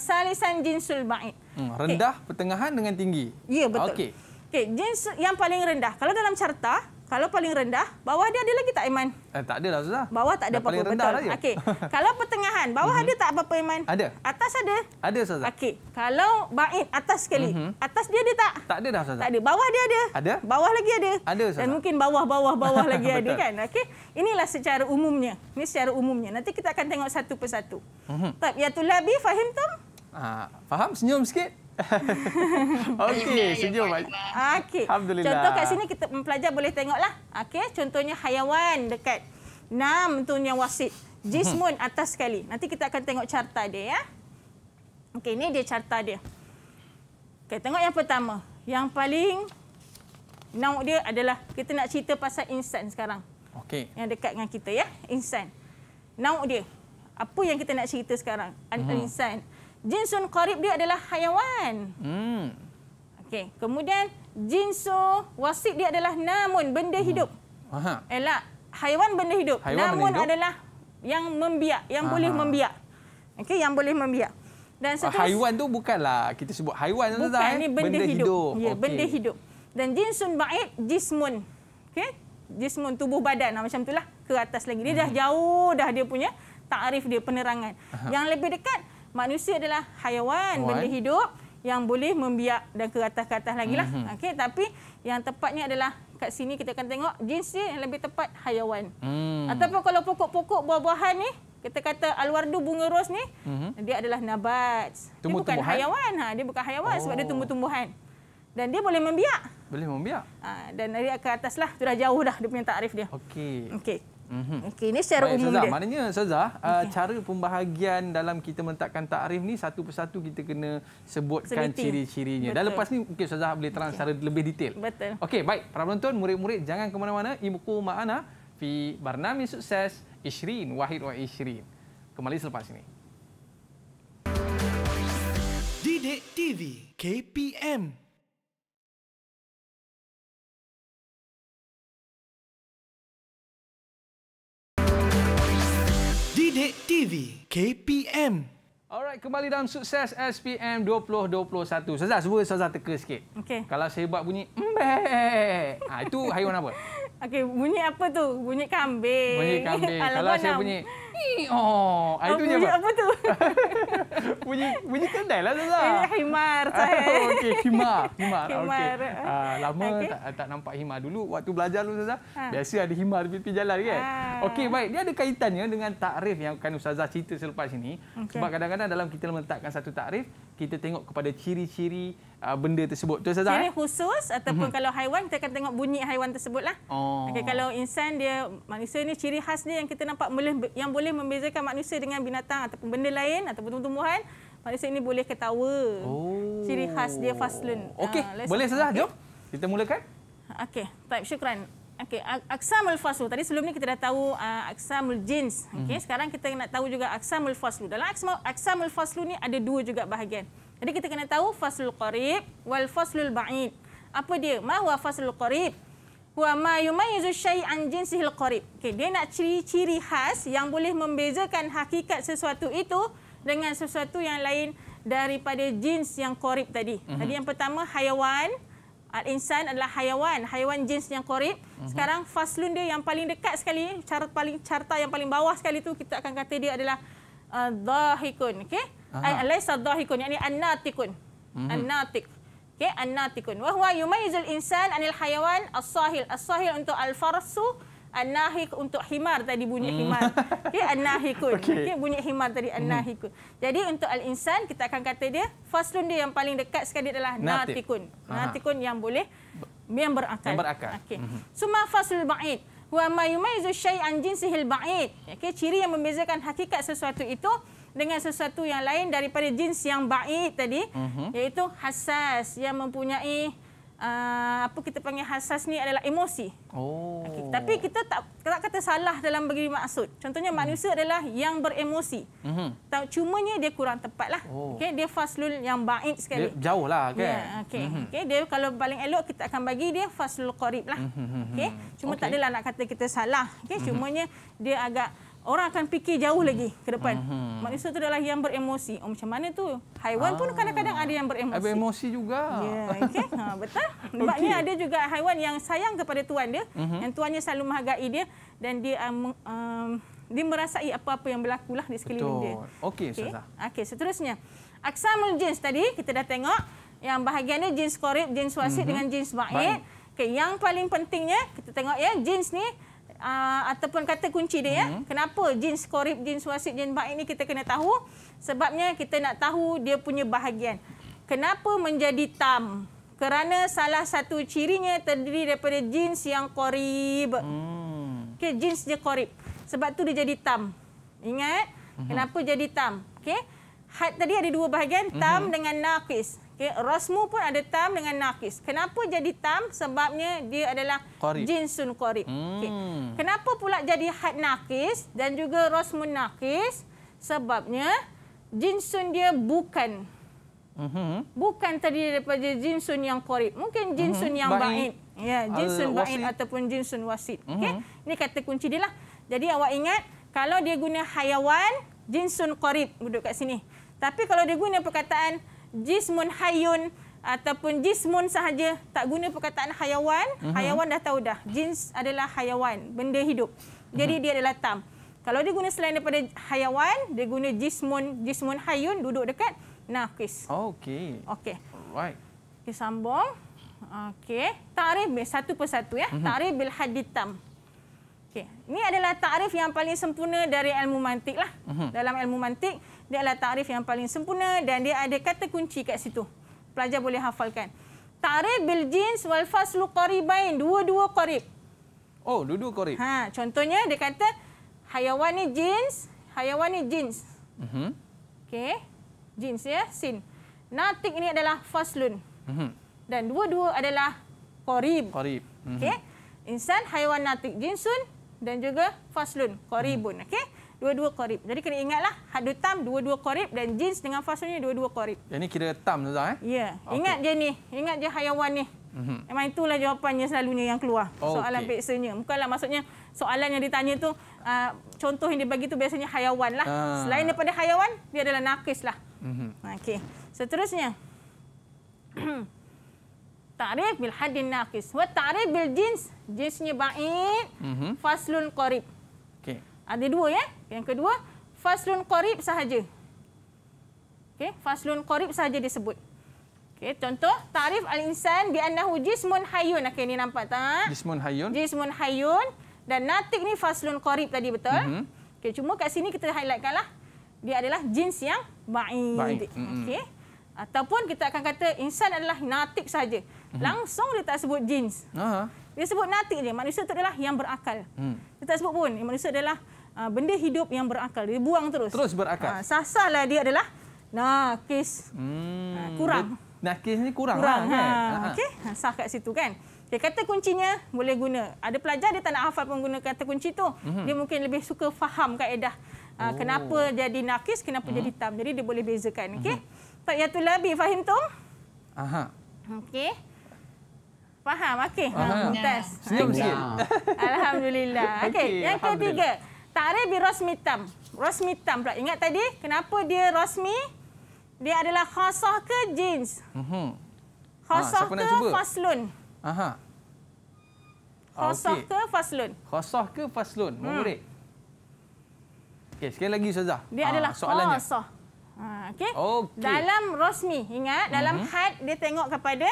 salisan jinsul ba'id. Hmm. Rendah, okay. pertengahan dengan tinggi. Ya, betul. Okay. Okey, jeans yang paling rendah. Kalau dalam carta, kalau paling rendah, bawah dia ada lagi tak, Iman? Eh, tak ada lah, Ustazah. Bawah tak ada apa-apa, betul. Okey, kalau pertengahan, bawah mhm. ada tak apa-apa, Iman? Ada. Atas ada? Ada, Ustazah. Okey, kalau baik atas sekali, mhm. atas dia ada tak? Tak ada dah, Ustazah. Tak ada. Bawah dia ada? Ada. Bawah lagi ada? Ada, Ustazah. Dan mungkin bawah-bawah-bawah lagi ada, kan? Okey, inilah secara umumnya. Ini secara umumnya. Nanti kita akan tengok satu persatu. Mhm. Tak, Ya, Yatulabi, fahim tu? Faham, senyum sikit. Okey, senyum. Okey. Alhamdulillah. Contoh kat sini kita pelajar boleh tengoklah. Okey, contohnya hayawan dekat nam tu yang wasit. Jismun mhm. atas sekali. Nanti kita akan tengok carta dia ya. Okey, ni dia carta dia. Okey, tengok yang pertama. Yang paling nauk dia adalah kita nak cerita pasal insan sekarang. Okey. Yang dekat dengan kita ya, insan. Nauk dia. Apa yang kita nak cerita sekarang? An mhm. insan jinsun qarib dia adalah hayawan. Hmm. Okey, kemudian jinsu wasit dia adalah namun benda hmm. hidup. Aha. Elak haiwan benda hidup. Haiwan namun benda hidup. adalah yang membiak, yang Aha. boleh membiak. Okey, yang boleh membiak. Dan ah, seterusnya haiwan tu bukanlah kita sebut haiwan tu dah. Bukan eh? benda hidup. hidup. Ya, okay. benda hidup. Dan jinsun ba'id jismun. Okey. Jismun tubuh badan nah, macam itulah ke atas lagi. Dia hmm. dah jauh dah dia punya takrif dia penerangan. Aha. Yang lebih dekat manusia adalah haiwan Wan. benda hidup yang boleh membiak dan ke atas-atas ke lagi lah. Mm-hmm. Okey, tapi yang tepatnya adalah kat sini kita akan tengok jenis yang lebih tepat haiwan. Mm. Ataupun kalau pokok-pokok buah-buahan ni, kita kata alwardu bunga ros ni, mm-hmm. dia adalah nabat. Dia bukan haiwan. Ha, dia bukan haiwan oh. sebab dia oh. tumbuh-tumbuhan. Dan dia boleh membiak. Boleh membiak. Ha, dan dari ke ataslah sudah jauh dah dia punya takrif dia. Okey. Okey. Mm-hmm. Okey, ini secara Baik, umum Zaza, dia. Maknanya Saza, okay. uh, cara pembahagian dalam kita mentakkan takrif ni satu persatu kita kena sebutkan Seliti. ciri-cirinya. Betul. Dan lepas ni okay, Saza boleh terang okay. secara lebih detail. Betul. Okey, baik. Para penonton, murid-murid jangan ke mana-mana. Ibuku Ma'ana fi Barnami Sukses Ishrin Wahid wa Ishrin. Kembali selepas ini. Didik TV KPM Didik TV KPM. Alright, kembali dalam sukses SPM 2021. Sazah, cuba saya teka sikit. Okay. Kalau saya buat bunyi, mbek. Ha, itu haiwan apa? Okey, bunyi apa tu? Bunyi kambing. Bunyi kambing. Kalau saya bunyi, Oh, itu dia apa? tu? bunyi bunyi kedai lah Zaza. Eh, himar ah, saya. Okey, himar, himar. Ah, himar. Okey. Uh, lama okay. tak, tak nampak himar dulu waktu belajar dulu Zaza. Ha. Biasa ada himar di pipi jalan kan. Ha. Okey, baik. Dia ada kaitannya dengan takrif yang akan Ustazah cerita selepas ini. Okay. Sebab kadang-kadang dalam kita meletakkan satu takrif, kita tengok kepada ciri-ciri uh, benda tersebut. Betul Ustazah? Kira eh? khusus ataupun mm-hmm. kalau haiwan kita akan tengok bunyi haiwan tersebutlah. Oh. Okay, kalau insan dia manusia ni ciri khas dia yang kita nampak boleh yang boleh membezakan manusia dengan binatang ataupun benda lain ataupun tumbuhan manusia ini boleh ketawa. Oh. Ciri khas dia faslun. Okey, uh, ah, boleh Ustazah? Okay. Jom. Kita mulakan. Okey, baik. Syukran. Okey, aksamul faslu. Tadi sebelum ni kita dah tahu uh, aksamul jins. Okey, mm-hmm. sekarang kita nak tahu juga aksamul faslu. Dalam aksamul, aksamul faslu ni ada dua juga bahagian. Jadi kita kena tahu faslul qarib wal faslul ba'id. Apa dia? Ma huwa faslul qarib? Huwa ma yumayizu syai'an jinsihil qarib. Okay, dia nak ciri-ciri khas yang boleh membezakan hakikat sesuatu itu dengan sesuatu yang lain daripada jins yang qarib tadi. Mm-hmm. Tadi yang pertama hayawan Al-insan adalah hayawan, hayawan jins yang korib. Mhm. Sekarang faslun dia yang paling dekat sekali, carta paling carta yang paling bawah sekali tu kita akan kata dia adalah uh, dhahikun, okey? alaysa dhahikun yani annatikun mhm. annatik okey annatikun wa huwa yumayyizul insan anil hayawan as-sahil as-sahil untuk al-farsu annahik untuk himar tadi bunyi hmm. himar okey annahikun okey bunyi himar tadi mhm. annahikun jadi untuk al-insan kita akan kata dia faslun dia yang paling dekat sekali adalah natikun natikun yang boleh yang berakal yang berakal okey mhm. summa faslul ba'id wa ma yumayyizu syai'an jinsihil ba'id okey ciri yang membezakan hakikat sesuatu itu dengan sesuatu yang lain daripada jenis yang baik tadi uh-huh. iaitu hasas yang mempunyai uh, apa kita panggil hasas ni adalah emosi. Oh. Okay. Tapi kita tak tak kata salah dalam beri maksud. Contohnya uh-huh. manusia adalah yang beremosi. Mhm. Uh-huh. Cumanya dia kurang tepatlah. Oh. Okey, dia faslul yang baik sekali. Dia lah. kan. Okay. Ya, yeah, okey. Uh-huh. Okey, dia kalau paling elok kita akan bagi dia faslul qarib lah. Uh-huh. Okey. Cuma okay. tak adalah nak kata kita salah. Okey, uh-huh. cumanya dia agak orang akan fikir jauh hmm. lagi ke depan. Uh-huh. Manusia tu adalah yang beremosi. Oh macam mana tu? Haiwan ah. pun kadang-kadang ada yang beremosi. Ada emosi juga. Ya, yeah, okey. Ha betul. Sebabnya okay. ada juga haiwan yang sayang kepada tuan dia, uh-huh. yang tuannya selalu menghargai dia dan dia um, um, dia merasai apa-apa yang berlaku lah di sekeliling betul. dia. Betul. Okey, okay. Ustazah. Okey, seterusnya. Aksamul jins tadi kita dah tengok yang bahagian dia jins korib, jins wasit uh-huh. dengan jins ba'id. Okey, yang paling pentingnya kita tengok ya jins ni uh, ataupun kata kunci dia. Mm -hmm. ya. Kenapa jins korib, jins wasit, jins baik ini kita kena tahu? Sebabnya kita nak tahu dia punya bahagian. Kenapa menjadi tam? Kerana salah satu cirinya terdiri daripada jeans yang korib. Mm. Okay, jeans dia korib. Sebab tu dia jadi tam. Ingat? Mm -hmm. Kenapa jadi tam? Okay. Had tadi ada dua bahagian, tam mm -hmm. dengan naqis. Okay. Rosmu pun ada tam dengan nakis. Kenapa jadi tam? Sebabnya dia adalah qorib. jinsun qorib. Hmm. Okay. Kenapa pula jadi had nakis dan juga rosmu nakis? Sebabnya jinsun dia bukan. Uh mhm. -huh. Bukan terdiri daripada jinsun yang qorib. Mungkin mhm. jinsun uh -huh. yang ba'id. Ba ya, jinsun ba'id ataupun jinsun wasit. Uh -huh. okay. Mhm. Ini kata kunci dia lah. Jadi awak ingat kalau dia guna hayawan, jinsun qorib. Duduk kat sini. Tapi kalau dia guna perkataan jismun hayun ataupun jismun sahaja tak guna perkataan hayawan uh-huh. hayawan dah tahu dah jins adalah hayawan benda hidup jadi uh-huh. dia adalah tam kalau dia guna selain daripada hayawan dia guna jismun jismun hayun duduk dekat nafis okey okey alright kita okay, sambung okey takrif satu persatu ya uh-huh. Mhm. takrif bil haditam Okey, ini adalah takrif yang paling sempurna dari ilmu mantik lah. Uh mhm. -huh. Dalam ilmu mantik, dia adalah takrif yang paling sempurna dan dia ada kata kunci kat situ. Pelajar boleh hafalkan. Takrif bil jins wal faslu qaribain, dua-dua qarib. Oh, dua-dua qarib. Ha, contohnya dia kata haiwan ni jins, haiwan ni jins. Mhm. Uh -huh. Okey. Jins ya, sin. Natik ini adalah faslun. Uh mhm. -huh. Dan dua-dua adalah qarib. Qarib. Uh mhm. -huh. Okey. Insan, haiwan, natik, jinsun, dan juga faslun qaribun hmm. okey dua-dua qarib jadi kena ingatlah hadutam dua-dua qarib dan jins dengan faslunnya dua-dua qarib ini kira tam tu eh ya ingat je ni ingat je hayawan ni mhm. memang itulah jawapannya selalunya yang keluar soalan okay. peksanya bukannya maksudnya soalan yang ditanya tu uh, contoh yang dibagi tu biasanya hayawan lah ha. selain daripada hayawan dia adalah nakis lah mm -hmm. okey seterusnya Ta'rif bil hadin naqis. Wa ta'rif bil jins. Jinsnya ba'id. Mm-hmm. Faslun qarib. Okay. Ada dua ya. Yang kedua. Faslun qarib sahaja. Okay. Faslun qarib sahaja disebut. Okay. Contoh. Ta'rif al-insan bi annahu jismun hayun. Okay. Ni nampak tak? Jismun hayun. Jismun hayun. Dan natik ni faslun qarib tadi betul. Mm-hmm. Okay. Cuma kat sini kita highlightkanlah Dia adalah jins yang ba'id. ba'id. Mm-hmm. Okay. Ataupun kita akan kata insan adalah natik saja. -hmm. Langsung dia tak sebut jeans. Uh -huh. Dia sebut natik je. Manusia itu adalah yang berakal. Hmm. Dia tak sebut pun. Manusia adalah uh, benda hidup yang berakal. Dia buang terus. Terus berakal. Uh, ah, sasalah dia adalah nakis. Hmm. Uh, kurang. Nakis ni kurang. kurang lah, kan? uh ha. -huh. okay? Ha, sah kat situ kan. Okay, kata kuncinya boleh guna. Ada pelajar dia tak nak hafal pun guna kata kunci tu. Mm -hmm. Dia mungkin lebih suka faham kaedah. Uh, oh. Kenapa jadi nakis, kenapa mm -hmm. jadi tam. Jadi dia boleh bezakan. Okay? Mm -hmm. Tak yatulabi, fahim tu? Aha. Okay. Faham? Okey. Test. Senyum sikit. Alhamdulillah. Okey. Okay. Yang ketiga. Tarikh bi rosmitam. Rosmitam pula. Ingat tadi? Kenapa dia rosmi? Dia adalah khosoh ke jeans? Khosoh ha, ke faslun? Aha. Khosoh okay. ke faslun? Khosoh ke faslun? Murid. Hmm. Okey. Sekali lagi, Ustazah. Dia ha, adalah khosoh. Ha, ah, okay. okay. Dalam rosmi. Ingat. Dalam mm -hmm. had, dia tengok kepada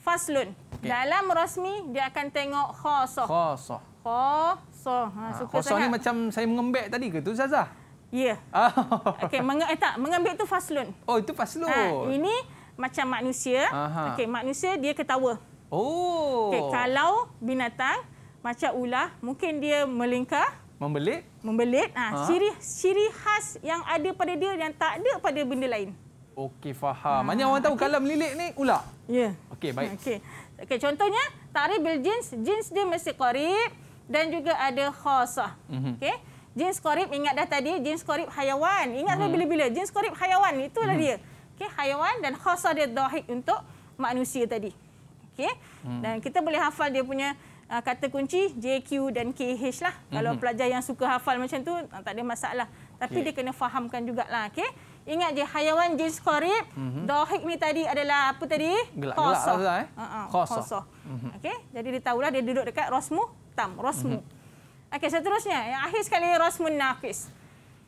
faslun. Okay. Dalam rasmi dia akan tengok khasah. Khasah. Khasah. Ha, ha khosoh ni macam saya mengembek tadi ke tu Zaza? Ya. Yeah. Oh. Okey, menge eh, tak mengembek tu faslun. Oh, itu faslun. Ha, ini macam manusia. Okey, manusia dia ketawa. Oh. Okey, kalau binatang macam ular, mungkin dia melingkar. Membelit? Membelit. Ha, ha. ciri ciri khas yang ada pada dia yang tak ada pada benda lain. Okey faham. Hmm. Maknanya orang tahu okay. kalau melilit ni ular. Ya. Yeah. Okey baik. Okey. Okey contohnya tarikh bil jins jins dia mesti qarib dan juga ada khasah. Mm -hmm. Okey. Jins qarib ingat dah tadi jins qarib hayawan. Ingat mm -hmm. bila-bila jins qarib hayawan itulah mm -hmm. dia. Okey hayawan dan khasah dia dhahik untuk manusia tadi. Okey. Mm -hmm. Dan kita boleh hafal dia punya uh, kata kunci JQ dan KH lah. Mm -hmm. Kalau mhm. pelajar yang suka hafal macam tu ah, tak ada masalah. Tapi okay. dia kena fahamkan jugaklah okey. Ingat je hayawan jenis korip mm-hmm. dohik ni tadi adalah apa tadi? Kosoh. Lah eh? uh-huh. Kosoh. Kosoh. Mm-hmm. Okey, jadi dia tahulah dia duduk dekat rosmu tam, rosmu. Mm-hmm. Okey, seterusnya yang akhir sekali rosmu nafis.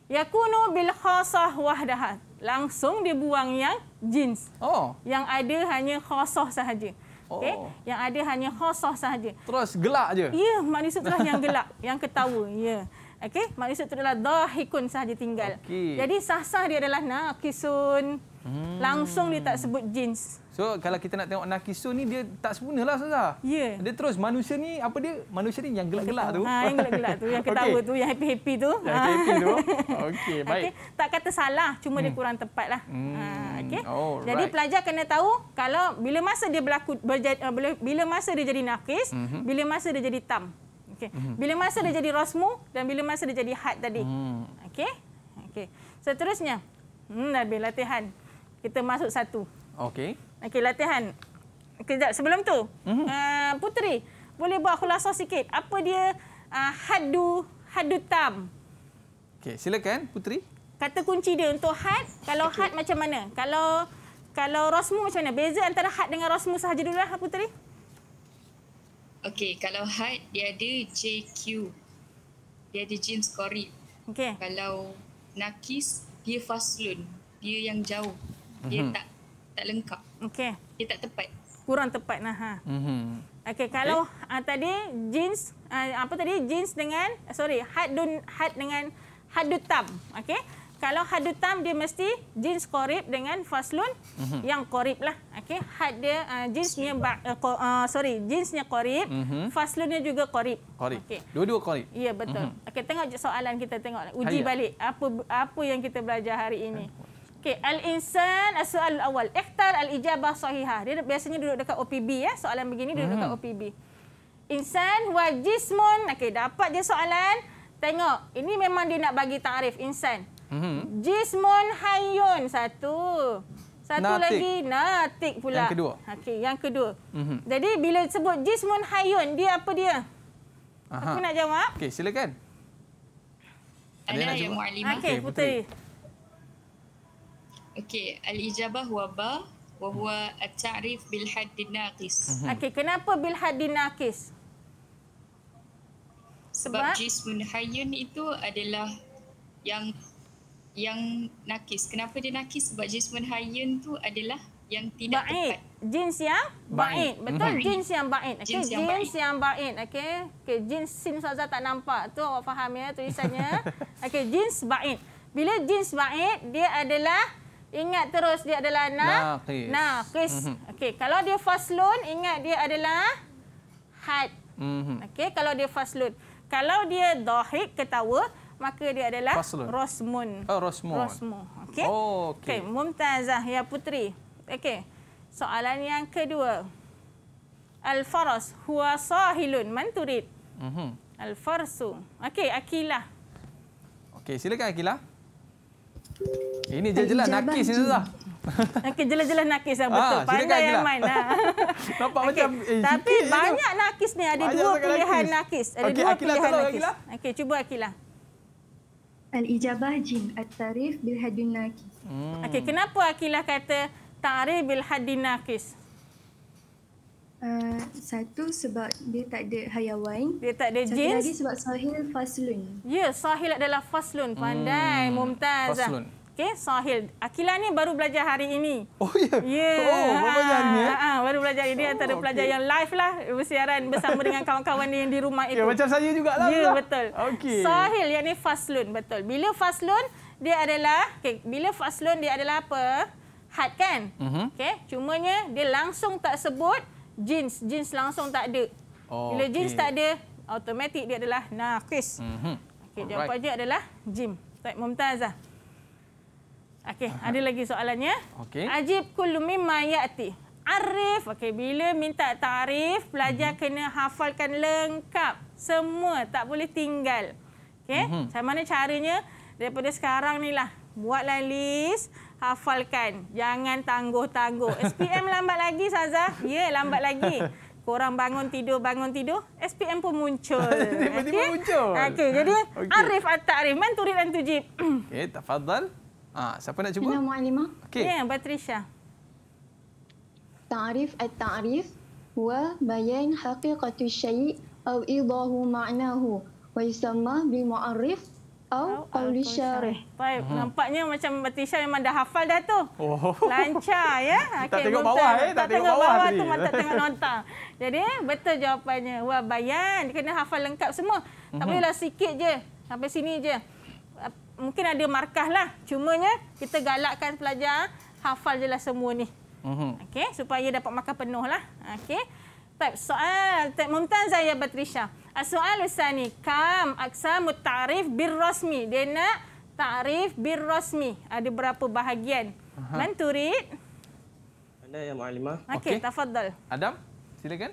Yakunu bil khosah wahdah. Langsung dibuang yang jeans. Oh. Yang ada hanya khosah sahaja. okay oh. yang ada hanya khosah sahaja. Terus gelak je. Ya, yeah, maksud yang gelak, yang ketawa. Ya. Okey, maksud itu adalah dahikun sahaja tinggal. Okay. Jadi sah-sah dia adalah nakisun. Hmm. Langsung dia tak sebut jins. So kalau kita nak tengok nakisun ni dia tak sempurnalah sah-sah. Yeah. Dia terus manusia ni apa dia? Manusia ni yang gelak-gelak tu. Ha, yang gelak-gelak tu, yang ketawa okay. tu, yang happy-happy tu. Yang happy tu. Ha. Okey, baik. Okay. Tak kata salah, cuma hmm. dia kurang tepatlah. Ha, hmm. Ha, okey. Jadi pelajar kena tahu kalau bila masa dia berlaku eh, bila masa dia jadi nakis, mm -hmm. bila masa dia jadi tam. Okey. Mhm. Bila masa dia jadi rasmu dan bila masa dia jadi had tadi. Hmm. Okey. Okey. Seterusnya. Hmm, dah latihan. Kita masuk satu. Okey. Okey, latihan. Kejap, sebelum tu. Hmm. Uh, eh, puteri, boleh buat khulasa sikit. Apa dia uh, hadu, hadutam? Okey, silakan Putri. Kata kunci dia untuk had, kalau had macam mana? Kalau kalau rasmu macam mana? Beza antara had dengan rasmu sahaja dulu lah Puteri. Okay, kalau hard dia ada JQ. Dia ada James Corey. Okay. Kalau Nakis, dia Faslun. Dia yang jauh. Dia mm-hmm. tak tak lengkap. Okay. Dia tak tepat. Kurang tepat lah. Ha. Mm-hmm. Okay, kalau Uh, tadi jeans, uh, ah, apa tadi? Jeans dengan, sorry, hat dun, hat dengan hat dutam. Okay kalau had dia mesti jins qarib dengan faslun mm -hmm. yang qarib lah okay had dia uh, jinsnya uh, uh, sorry jinsnya qarib mm -hmm. faslunnya juga qarib Okay, dua-dua qarib ya yeah, betul mm -hmm. okey tengok soalan kita tengok uji Hayat. balik apa apa yang kita belajar hari ini Okay, al insan asal awal ikhtar al ijabah sahihah dia biasanya duduk dekat OPB ya soalan begini duduk mm -hmm. dekat mhm. OPB insan wa jismun okey dapat je soalan Tengok, ini memang dia nak bagi tarif insan. -hmm. Jismon Hayun satu. Satu natik. lagi Natik pula. Yang kedua. Okey, yang kedua. Mm -hmm. Jadi bila sebut Jismon Hayun, dia apa dia? Aha. Aku nak jawab. Okey, silakan. Ada yang jawab? Okey, puteri. Okey, al-ijabah huwa ba wa huwa mm-hmm. at-ta'rif bil haddin naqis. Mm-hmm. Okey, kenapa bil haddin naqis? Sebab, Sebab jismun Hayun itu adalah yang yang nakis. Kenapa dia nakis? Sebab jismun hayyun tu adalah yang tidak baid. tepat. Jeans yang Baik. Betul mm -hmm. jins yang baid. Jeans jins yang baid. Okay. Okey, jins sim saja tak nampak. Tu awak faham ya tulisannya. Okey, jins baid. Bila jeans baik dia adalah ingat terus dia adalah nakis. Nakis. Mm -hmm. Okey, kalau dia fast loan ingat dia adalah had. Mm -hmm. Okey, kalau dia fast loan. Kalau dia dohik ketawa, maka dia adalah Rosmun. Oh, Rosmun. Rosmun. Okey. Oh, okey. Okay. Mumtazah ya putri. Okey. Soalan yang kedua. Al-Faras huwa sahilun. Man turid? Mhm. Al-Farsu. Okey, Akilah. Okey, silakan Akilah. Ini je jelas nakis ni Zah. Okey, jelas-jelas nakis yang lah, ah, betul. Ha, Pandai yang main. Ha. Nampak okay. macam... Eh, Tapi banyak nakis ni. Ada dua pilihan nakis. nakis. Ada okay, dua Akilah pilihan nakis. Okey, cuba Akilah. Al-Ijabah Jin, At-Tarif Bilhadin Nakis. Hmm. Okey, kenapa Akilah kata Ta'rif Bilhadin Nakis? Uh, satu sebab dia tak ada hayawan. Dia tak ada satu Satu lagi sebab sahil faslun. Ya, sahil adalah faslun. Pandai, hmm. Mumtaz. Lah. Faslun. Okey, Sahil. Akila ni baru belajar hari ini. Oh, ya? Yeah. Yeah. Oh, baru belajar ni, ya? Ha, ha, ha, baru belajar. Dia oh, antara okay. pelajar yang live lah, bersiaran bersama dengan kawan-kawan yang di rumah ya, itu. Ya, macam saya jugalah. Ya, yeah, betul. Okay. Sahil, yang ni faslun, betul. Bila faslun, dia adalah... Okey, bila faslun, dia adalah apa? Had, kan? Uh mhm. -huh. Okey, cumanya dia langsung tak sebut jeans. Jeans langsung tak ada. Oh, bila okay. jeans tak ada, automatik dia adalah nakis. Uh mhm. -huh. Okey, jawapan dia adalah jim. Baik, Mumtazah. Okey, ada lagi soalannya. Okey. Ajib kullu mimma ya'ti. Arif. Okey, bila minta tarif, pelajar hmm. kena hafalkan lengkap. Semua tak boleh tinggal. Okey. Hmm. Macam mana caranya? Daripada sekarang ni lah. Buatlah list, hafalkan. Jangan tangguh-tangguh. SPM lambat lagi, Sazah. Ya, yeah, lambat lagi. Korang bangun tidur, bangun tidur. SPM pun muncul. Tiba-tiba okay? muncul. Okey, jadi okay. arif atau Arif, Man turid dan tujib. Okey, tafadhal. Ha, siapa nak cuba? Fina Mu'alima. Okey. Ya, yeah, Patricia. Ta'rif at-ta'rif wa bayan haqiqatu syai' aw idahu ma'nahu wa yusamma bi mu'arrif aw qawli syarih. Baik, hmm. nampaknya macam Patricia memang dah hafal dah tu. Oh. Lancar ya. Okay, tak tengok bawah eh, tak, tengok, tengok bawah, tu mata tengok nota. Jadi eh, betul jawapannya. Wa bayan kena hafal lengkap semua. Tak hmm. bolehlah sikit je. Sampai sini je mungkin ada markah lah. Cumanya kita galakkan pelajar hafal jelas semua ni. Mhm. Okey, supaya dapat markah penuh lah. Okey. Baik, soal Mumtaz saya Patricia. Ah, soal usani kam aksamu ta'rif birrasmi. Dia nak ta'rif birrasmi. Ada berapa bahagian? Man turid? Ana ya muallimah. Okey, okay. tafadhal. Adam, silakan.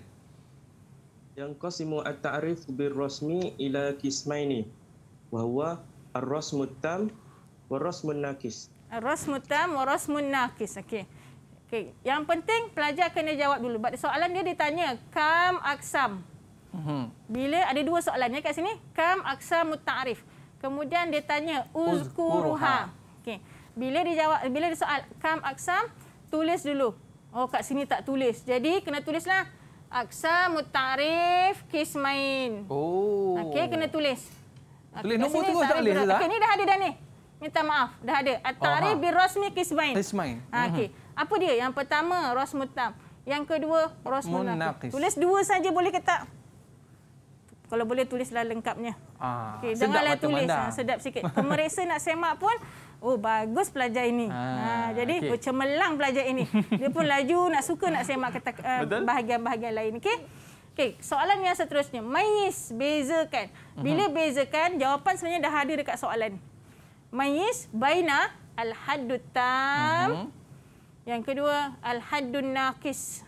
Yang qasimu at-ta'rif birrasmi ila kismaini. Wa huwa ar-rasmut tam wa rasmun nakis. Ar-rasmut tam wa rasmun nakis. Okey. Okey, yang penting pelajar kena jawab dulu. Sebab soalan dia ditanya kam aksam. Mhm. Bila ada dua soalan ya kat sini, kam aksam muta'arif. Kemudian dia tanya uzkuruha. Okey. Bila dijawab bila di soal kam aksam, tulis dulu. Oh, kat sini tak tulis. Jadi kena tulislah aksam muta'rif kismain. Oh. Okey, kena tulis. Boleh nombor terus tak boleh tak? Okey ni dah ada dah ni. Minta maaf. Dah ada. At-Tarih bi Rasmi Kismain. Kismain. Ha, okey. Mhm. Apa dia? Yang pertama Ras Mutam. Yang kedua Ras Munakis. Tulis dua saja boleh ke tak? Kalau boleh tulislah lengkapnya. Ah, okay, janganlah tulis. Ha, sedap sikit. Pemeriksa nak semak pun, oh bagus pelajar ini. Ah, ha, jadi okay. Oh, cemerlang pelajar ini. Dia pun laju nak suka nak semak kata, uh, bahagian-bahagian lain. Okey? Okey, soalan yang seterusnya. Mais bezakan. Mhm. Bila bezakan, jawapan sebenarnya dah ada dekat soalan. Mais baina al-haddutam. Mhm. Yang kedua, al-haddun naqis.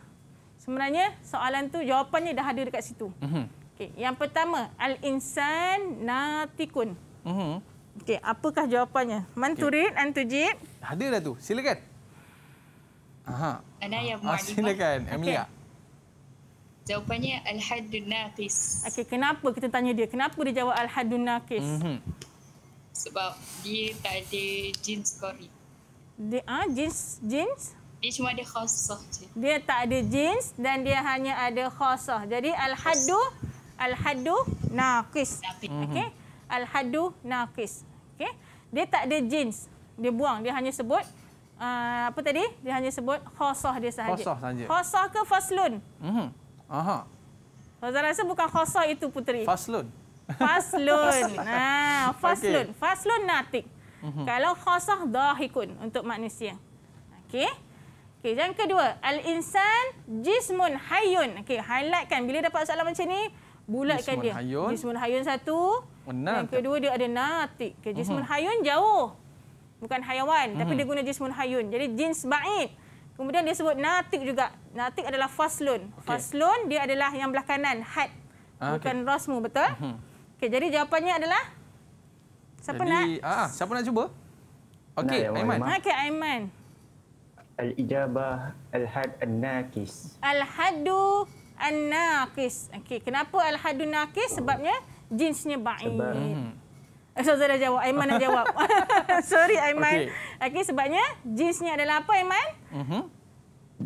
Sebenarnya soalan tu jawapannya dah ada dekat situ. Mhm. Okey, yang pertama al-insan natikun. Okey, apakah jawapannya? Man turid an tujib? Ada dah tu. Silakan. Aha. Ana ya ah, Silakan, Amelia. Okay. Jawapannya Al-Hadun Naqis. Okey, kenapa kita tanya dia? Kenapa dia jawab Al-Hadun Naqis? Mm-hmm. Sebab dia tak ada jeans kori. Dia, ah, ha? jeans jeans? Dia cuma ada khasah je. Dia tak ada jeans dan dia hanya ada khasah. Jadi Al-Haddu, Al-Haddu Naqis. Mhm. Okey? Al-Haddu Naqis. Okey? Dia tak ada jeans. Dia buang. Dia hanya sebut uh, apa tadi? Dia hanya sebut khasah dia sahaja. Khasah sahaja. Khasah ke faslun? Mm-hmm. Aha. Fazal rasa bukan khasa itu puteri. Faslun. Faslun. Nah, ha, faslun. Okay. Faslun natik. Uh mhm. -huh. Kalau khasa dahikun untuk manusia. Okey. Okey, yang kedua, al-insan jismun hayyun. Okey, highlightkan bila dapat soalan macam ni, bulatkan jismun dia. Hayun. Jismun hayyun satu. Menang. Yang kedua dia ada natik. Okay, jismun uh mhm. -huh. hayyun jauh. Bukan hayawan, uh -huh. tapi mhm. dia guna jismun hayyun. Jadi jins ba'id. Kemudian dia sebut natik juga. Natik adalah faslun. Okay. Faslun dia adalah yang belah kanan, had. Ah, Bukan okay. rasmu, betul? Uh mhm. -huh. okay, jadi jawapannya adalah? Siapa jadi, nak? Ah, siapa nak cuba? Okey, Aiman. Okey, Aiman. Al-ijabah al-had an-nakis. al hadu an-nakis. Okey, kenapa al hadu an-nakis? Sebabnya jinsnya ba'id. Sebab... Hmm saya dah jawab. Aiman dah jawab. Sorry, Aiman. Okey, okay, sebabnya jeansnya adalah apa, Aiman? Uh-huh.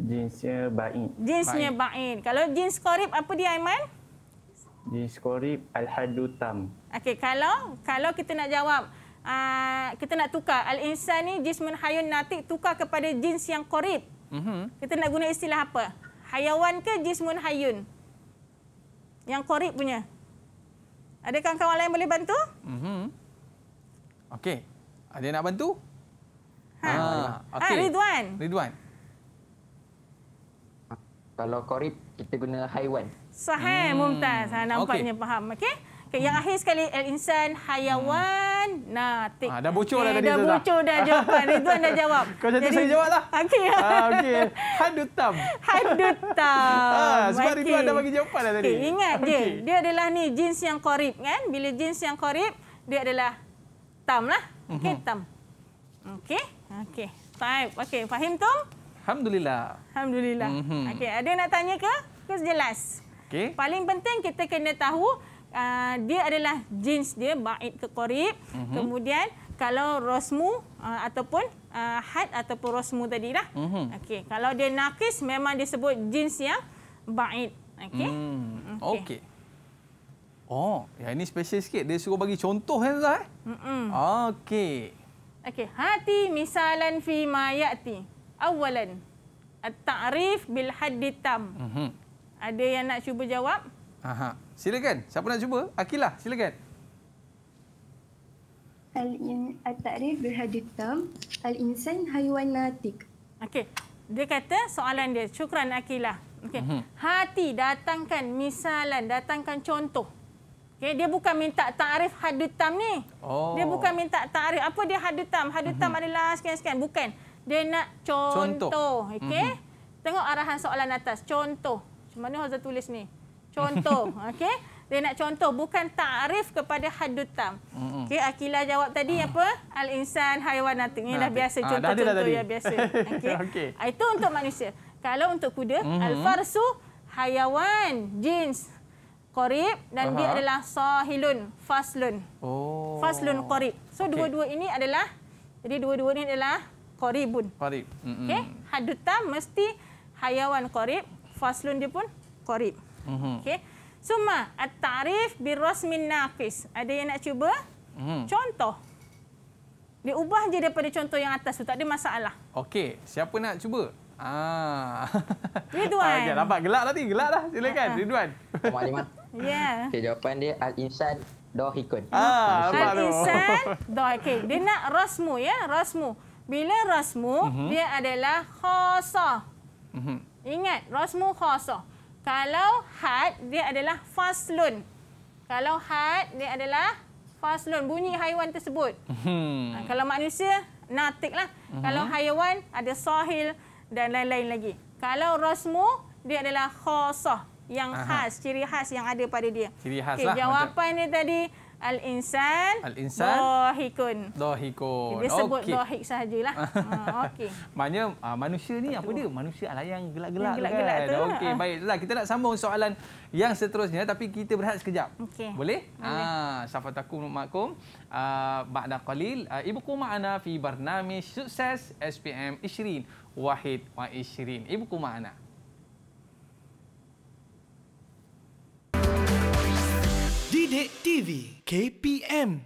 Jeansnya ba'in. Jeansnya ba'in. Kalau jeans korip, apa dia, Aiman? Jeans korip al-hadutam. Okey, kalau kalau kita nak jawab, uh, kita nak tukar. Al-insan ni jeans munhayun natik tukar kepada jeans yang korip. Uh-huh. Kita nak guna istilah apa? Hayawan ke jeans munhayun? Yang korip punya? Ada kawan-kawan lain boleh bantu? Mm-hmm. Okey. Ada yang nak bantu? Ha. Ha. Ah, ah, okay. ha, Ridwan. Ridwan. Kalau korip, kita guna haiwan. Sahih, hmm. Mumtaz. Ha, nampaknya okay. faham. Okey. Okay, yang akhir sekali al insan hayawan hmm. natik. Ah, dah bocor okay, dah eh, tadi. Dah bocor dah jawapan. itu anda jawab. Kau cakap saya jawablah. Okey. Ah okey. Hadutam. Hadutam. Ah sebab okay. Ridwan dah bagi jawapan dah tadi. Okay, ingat okay. dia. Dia adalah ni jeans yang korip kan? Bila jeans yang korip dia adalah tamlah. Okey, mhm. tam. Okey. Okey. Baik. Okey, faham tu? Alhamdulillah. Alhamdulillah. Mm -hmm. Okey, ada nak tanya ke? Kes jelas. Okey. Paling penting kita kena tahu Ah, dia adalah jins dia ba'id ke qarib. Uh mhm. -huh. Kemudian kalau Rosmu uh, ataupun uh, had ataupun rasmu tadilah. Uh mhm. -huh. Okey, kalau dia nakis memang disebut jins yang ba'id. Okey. Hmm. Okey. Okay. Oh, ya ini spesies sikit. Dia suruh bagi contoh kan Zah? Hmm. Okey. Okey, hati misalan fi ma Awalan at-ta'rif bil haddi tam. Uh Ada yang nak cuba jawab? Aha. Silakan. Siapa nak cuba? Akilah, silakan. Al-in at-ta'rif tam al-insan natik. Okey. Dia kata soalan dia. Syukran Akilah. Okey. Mm -hmm. Hati datangkan misalan, datangkan contoh. Okay. dia bukan minta takrif hadutam ni. Oh. Dia bukan minta takrif apa dia hadutam? Hadutam mm -hmm. adalah sekian-sekian, bukan. Dia nak contoh, contoh. Okay. Mm -hmm. Tengok arahan soalan atas. Contoh. Macam mana Hazrat tulis ni? Contoh, okey. Dia nak contoh bukan takrif kepada hadud tam. Okey, Akila jawab tadi uh. apa? Al insan haiwan nanti. Ini dah biasa contoh-contoh ah, yang biasa. Okey. okay. Ah, itu untuk manusia. Kalau untuk kuda, mm-hmm. al farsu haiwan jins qarib dan uh-huh. dia adalah sahilun faslun. Oh. Faslun qarib. So okay. dua-dua ini adalah jadi dua-dua ini adalah qaribun. Qarib. Mm-hmm. Okey, hadud tam mesti haiwan qarib, faslun dia pun qarib. Mm-hmm. Okey. Suma at-ta'rif bi rasmin Ada yang nak cuba? Mm-hmm. Contoh. Diubah je daripada contoh yang atas tu tak ada masalah. Okey, siapa nak cuba? Ah. Ridwan. Ah, nampak gelak tadi, lah gelak dah. Silakan uh-huh. Ridwan. Maklumat. Ya. Yeah. Okey, jawapan dia al-insan dohikun. Ah, apa Al-insan dohikun. Dia nak rasmu ya, rasmu. Bila rasmu, uh-huh. dia adalah khasah. Mhm. Uh-huh. Ingat, rasmu khasah. Kalau had, dia adalah faslun. Kalau had, dia adalah faslun. Bunyi haiwan tersebut. Hmm. Ha, kalau manusia, natik lah. Hmm. Kalau haiwan, ada sahil dan lain-lain lagi. Kalau rasmu, dia adalah khasah. Yang khas, Aha. ciri khas yang ada pada dia. Ciri khas okay, lah. Jawapan macam... dia tadi... Al insan. Al insan. Dohikun. Dohikun. Dia sebut okay. dohik sahajalah. ha, okey. Maknanya uh, manusia ni apa dia? Manusia lah yang gelak-gelak. Gelak-gelak kan? tu. Okey, ah. baiklah. Kita nak sambung soalan yang seterusnya tapi kita berehat sekejap. Okay. Boleh? Ah, ha, safatakum makum. Ah, uh, ba'da qalil uh, ah, ibuku ma'ana fi barnami sukses SPM Ishrin Wahid wa Ishrin. Ibuku ma'ana. Didik TV. KPM.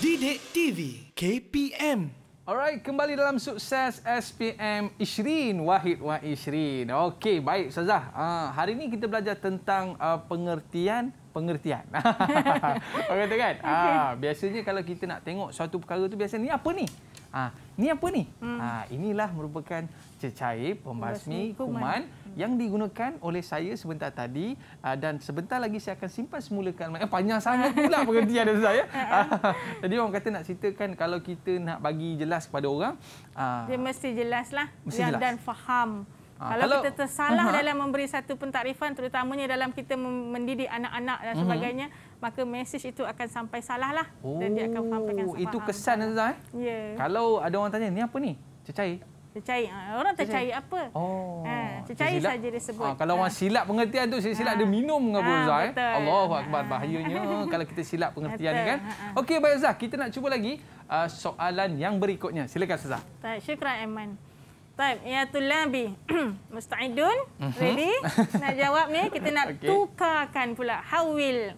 Didik TV KPM. Alright, kembali dalam sukses SPM Ishrin, Wahid Wah Ishrin. Okey, baik Ustazah. Uh, hari ini kita belajar tentang uh, pengertian pengertian. Kan? Okey kan? Okay. Uh, biasanya kalau kita nak tengok suatu perkara tu biasanya ni apa ni? Ah, ni apa ni? Hmm. Ah, inilah merupakan cecair pembasmi kuman, hmm. yang digunakan oleh saya sebentar tadi ah, dan sebentar lagi saya akan simpan semula kan? Eh, panjang sangat pula pengertian dari saya. jadi orang kata nak ceritakan kalau kita nak bagi jelas kepada orang. Ah, Dia mesti jelas lah dan faham. Ah, kalau kita tersalah uh-huh. dalam memberi satu pentakrifan terutamanya dalam kita mendidik anak-anak dan mhm. sebagainya, uh-huh. maka mesej itu akan sampai salah lah. Oh, dan dia akan oh, sampaikan salah. Itu kesan Azza eh? Ya. Kalau ada orang tanya, ni apa ni? Cecair? Cecair. Ah, orang tercair apa? Oh. Ha, ah, cecair saja dia sebut. Ha, kalau orang silap pengertian tu, saya silap ha. dia minum ke apa Zai? Eh? Allahu Akbar. Bahayanya kalau kita silap pengertian ni kan. Okey, baik Zah. Kita nak cuba lagi uh, soalan yang berikutnya. Silakan Zah. Syukran, Aiman. Baik, ya tu labi. Musta'idun? Mhm. Ready? Nak jawab ni, kita nak okay. tukarkan pula. Hawil.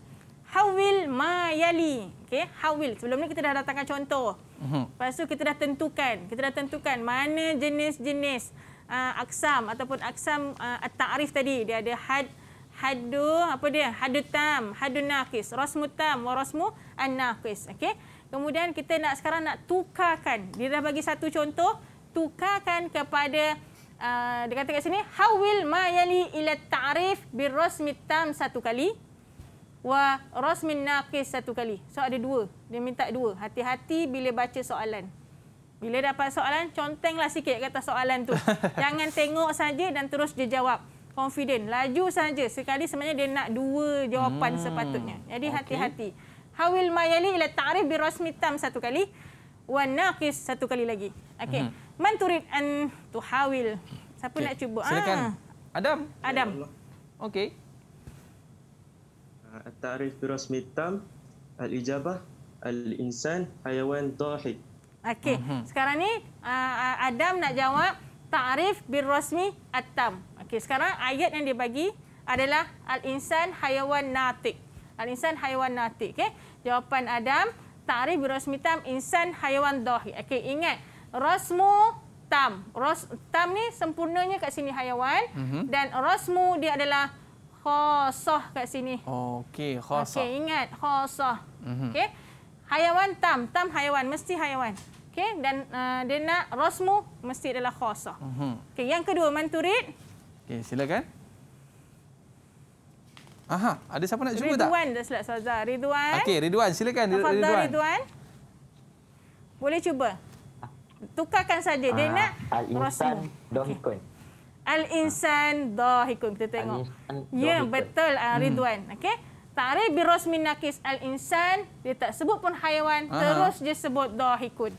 Hawil ma yali. Okey, hawil. Sebelum ni kita dah datangkan contoh. Mhm. Lepas tu kita dah tentukan. Kita dah tentukan mana jenis-jenis uh, aksam ataupun aksam uh, at-ta'rif tadi. Dia ada had hadu apa dia? Hadutam, hadunaqis, rasmutam, wa rasmu an-naqis. Okey. Kemudian kita nak sekarang nak tukarkan. Dia dah bagi satu contoh tukarkan kepada uh, dia kata kat sini hawil ma yali ila ta'rif bir rasmi tam satu kali wa rasmi naqis satu kali. So ada dua. Dia minta dua. Hati-hati bila baca soalan. Bila dapat soalan, contenglah sikit kata soalan tu. Jangan tengok saja dan terus je jawab. Confident. Laju saja. Sekali sebenarnya dia nak dua jawapan hmm. sepatutnya. Jadi okay. hati-hati. Hawil mayali ila ta'rif bi rasmi tam satu kali. Wa naqis satu kali lagi. Okey. Hmm. Man turid an tuhawil. Siapa okay. nak cuba? Ah. Silakan. Ah. Adam. Adam. Ya okey. Ah, At-ta'rif bi rasmi tam. Al-ijabah. Al-insan. Hayawan dahi. Okey. Mhm. Sekarang ni ah, Adam nak jawab ta'rif bi rasmi at-tam. Okey. Sekarang ayat yang dia bagi adalah al-insan hayawan natik. Al-insan hayawan natik. Okay. Jawapan Adam ta'rif bi rasmi tam insan hayawan dahi. Okey. Ingat. Rosmu tam. Ros, tam ni sempurnanya kat sini hayawan. Mm -hmm. Dan rosmu dia adalah khosoh kat sini. Okey, khosoh. Okey, ingat khosoh. Mm -hmm. Okey. Hayawan tam. Tam hayawan. Mesti hayawan. Okey, dan uh, dia nak rosmu mesti adalah khosoh. Mm -hmm. Okey, yang kedua manturit. Okey, silakan. Aha, ada siapa nak cuba tak? Ridwan dah selat Sazah. Ridwan. Okey, Ridwan. Silakan Ridwan. Ridwan. Boleh cuba tukarkan saja dia uh, nak al-insan dahikun al-insan dahikun kita tengok ya betul uh, Ridwan hmm. okey tarik biros minakis al-insan dia tak sebut pun haiwan uh terus je sebut dahikun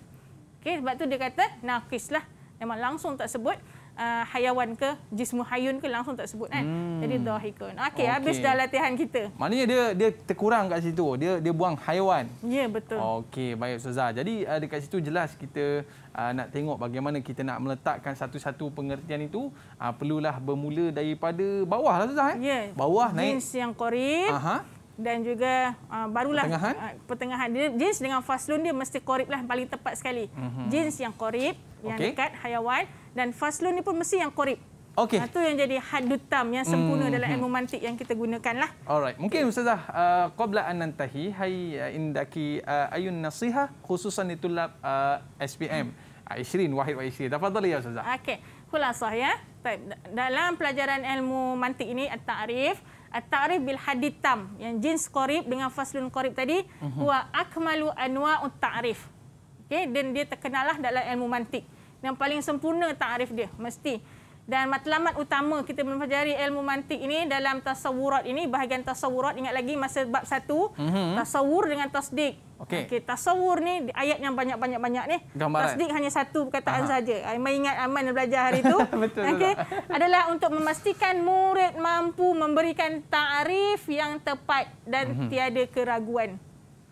okey sebab tu dia kata nakis lah memang langsung tak sebut uh, hayawan ke jismu hayun ke langsung tak sebut kan hmm. jadi dahikun okey okay. habis dah latihan kita maknanya dia dia terkurang kat situ dia dia buang hayawan ya yeah, betul okey baik ustazah jadi uh, dekat situ jelas kita uh, nak tengok bagaimana kita nak meletakkan satu-satu pengertian itu uh, perlulah bermula daripada bawah lah ustazah eh yeah. bawah naik jins yang qarib dan juga uh, barulah pertengahan, uh, pertengahan. Dia, jeans dengan faslun dia mesti korib lah paling tepat sekali. Mm-hmm. Jeans yang korib yang okay. dekat hayawan dan faslun ni pun mesti yang korib. Okey. Itu yang jadi hadutam yang sempurna hmm. dalam ilmu hmm. mantik yang kita gunakan lah. Alright. Mungkin okay. Ustazah, uh, qabla hai uh, indaki uh, ayun nasiha khususan di tulab uh, SPM. Hmm. Aishrin, ah, Wahid wa Aishrin. Dapat ya Ustazah. Okey. Kulasah ya. Baik. Dalam pelajaran ilmu mantik ini, at-ta'rif, at-ta'rif bil hadith tam yang jins qarib dengan faslun qarib tadi mhm. huwa uh-huh. akmalu anwa'ut ta'rif. Okey dan dia terkenallah dalam ilmu mantik. Yang paling sempurna ta'rif dia mesti dan matlamat utama kita mempelajari ilmu mantik ini dalam tasawurat ini bahagian tasawurat ingat lagi masa bab satu uh-huh. tasawur dengan tasdik Okey. Okey, tasawur ni ayat yang banyak-banyak-banyak ni. Gambaran. Tasdik hanya satu perkataan saja. Aiman ah, ingat Aiman belajar hari itu. Betul. Okey. Adalah untuk memastikan murid mampu memberikan takrif yang tepat dan mm -hmm. tiada keraguan.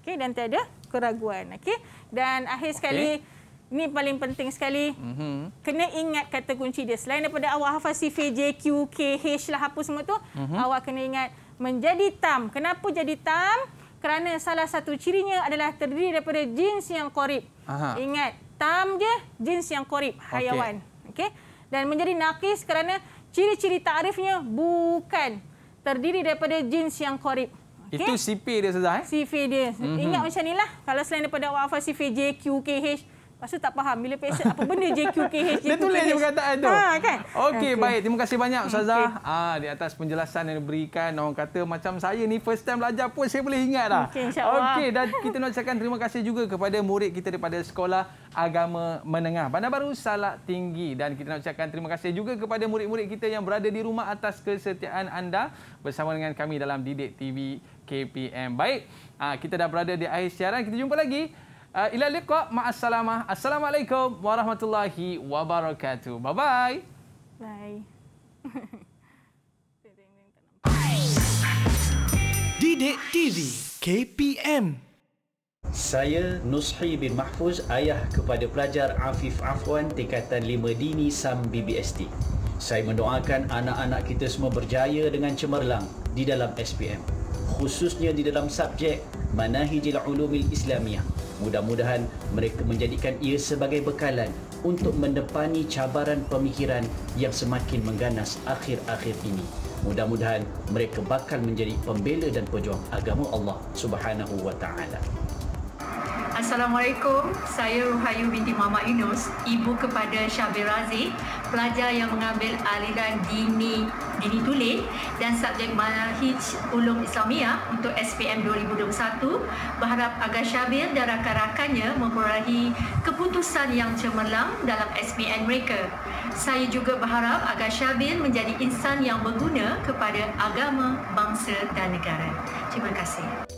Okey, dan tiada keraguan. Okey. Dan akhir sekali okay. Ini paling penting sekali. Mm -hmm. Kena ingat kata kunci dia. Selain daripada awak hafal sifir J, Q, K, H lah apa semua tu. Mm -hmm. Awak kena ingat menjadi tam. Kenapa jadi tam? kerana salah satu cirinya adalah terdiri daripada jins yang korib. Aha. Ingat, tam je jins yang korib, hayawan. Okay. Okay? Dan menjadi nakis kerana ciri-ciri takrifnya bukan terdiri daripada jins yang korib. Okay? Itu CV dia, sahaja. Eh? CV dia. Mm -hmm. Ingat macam inilah. Kalau selain daripada awak hafal CV JQKH, Lepas tak faham bila pesan apa benda JQKH. Dia tulis je perkataan tu. Ha, kan? Okey, okay. baik. Terima kasih banyak hmm, Ustazah. Okay. Ha, ah, di atas penjelasan yang diberikan, orang kata macam saya ni first time belajar pun saya boleh ingat dah. Okey, okay, dan kita nak cakap terima kasih juga kepada murid kita daripada sekolah agama menengah. Bandar Baru Salak Tinggi. Dan kita nak cakap terima kasih juga kepada murid-murid kita yang berada di rumah atas kesetiaan anda bersama dengan kami dalam Didik TV KPM. Baik, ha, kita dah berada di akhir siaran. Kita jumpa lagi. Uh, ila liqa ma Assalamualaikum warahmatullahi wabarakatuh. Bye bye. Bye. Didik TV KPM. Saya Nushi bin Mahfuz, ayah kepada pelajar Afif Afwan tingkatan 5 Dini Sam BBST. Saya mendoakan anak-anak kita semua berjaya dengan cemerlang di dalam SPM khususnya di dalam subjek Manahijil Ulumil Islamiyah Mudah-mudahan mereka menjadikan ia sebagai bekalan untuk mendepani cabaran pemikiran yang semakin mengganas akhir-akhir ini. Mudah-mudahan mereka bakal menjadi pembela dan pejuang agama Allah Subhanahu wa taala. Assalamualaikum, saya Ruhayu binti Mama Yunus, ibu kepada Syabir Razi, pelajar yang mengambil aliran dini dini tulis dan subjek Manhaj Ulum Islamiah untuk SPM 2021. Berharap agar Syabir dan rakan-rakannya memperolehi keputusan yang cemerlang dalam SPM mereka. Saya juga berharap agar Syabir menjadi insan yang berguna kepada agama, bangsa dan negara. Terima kasih.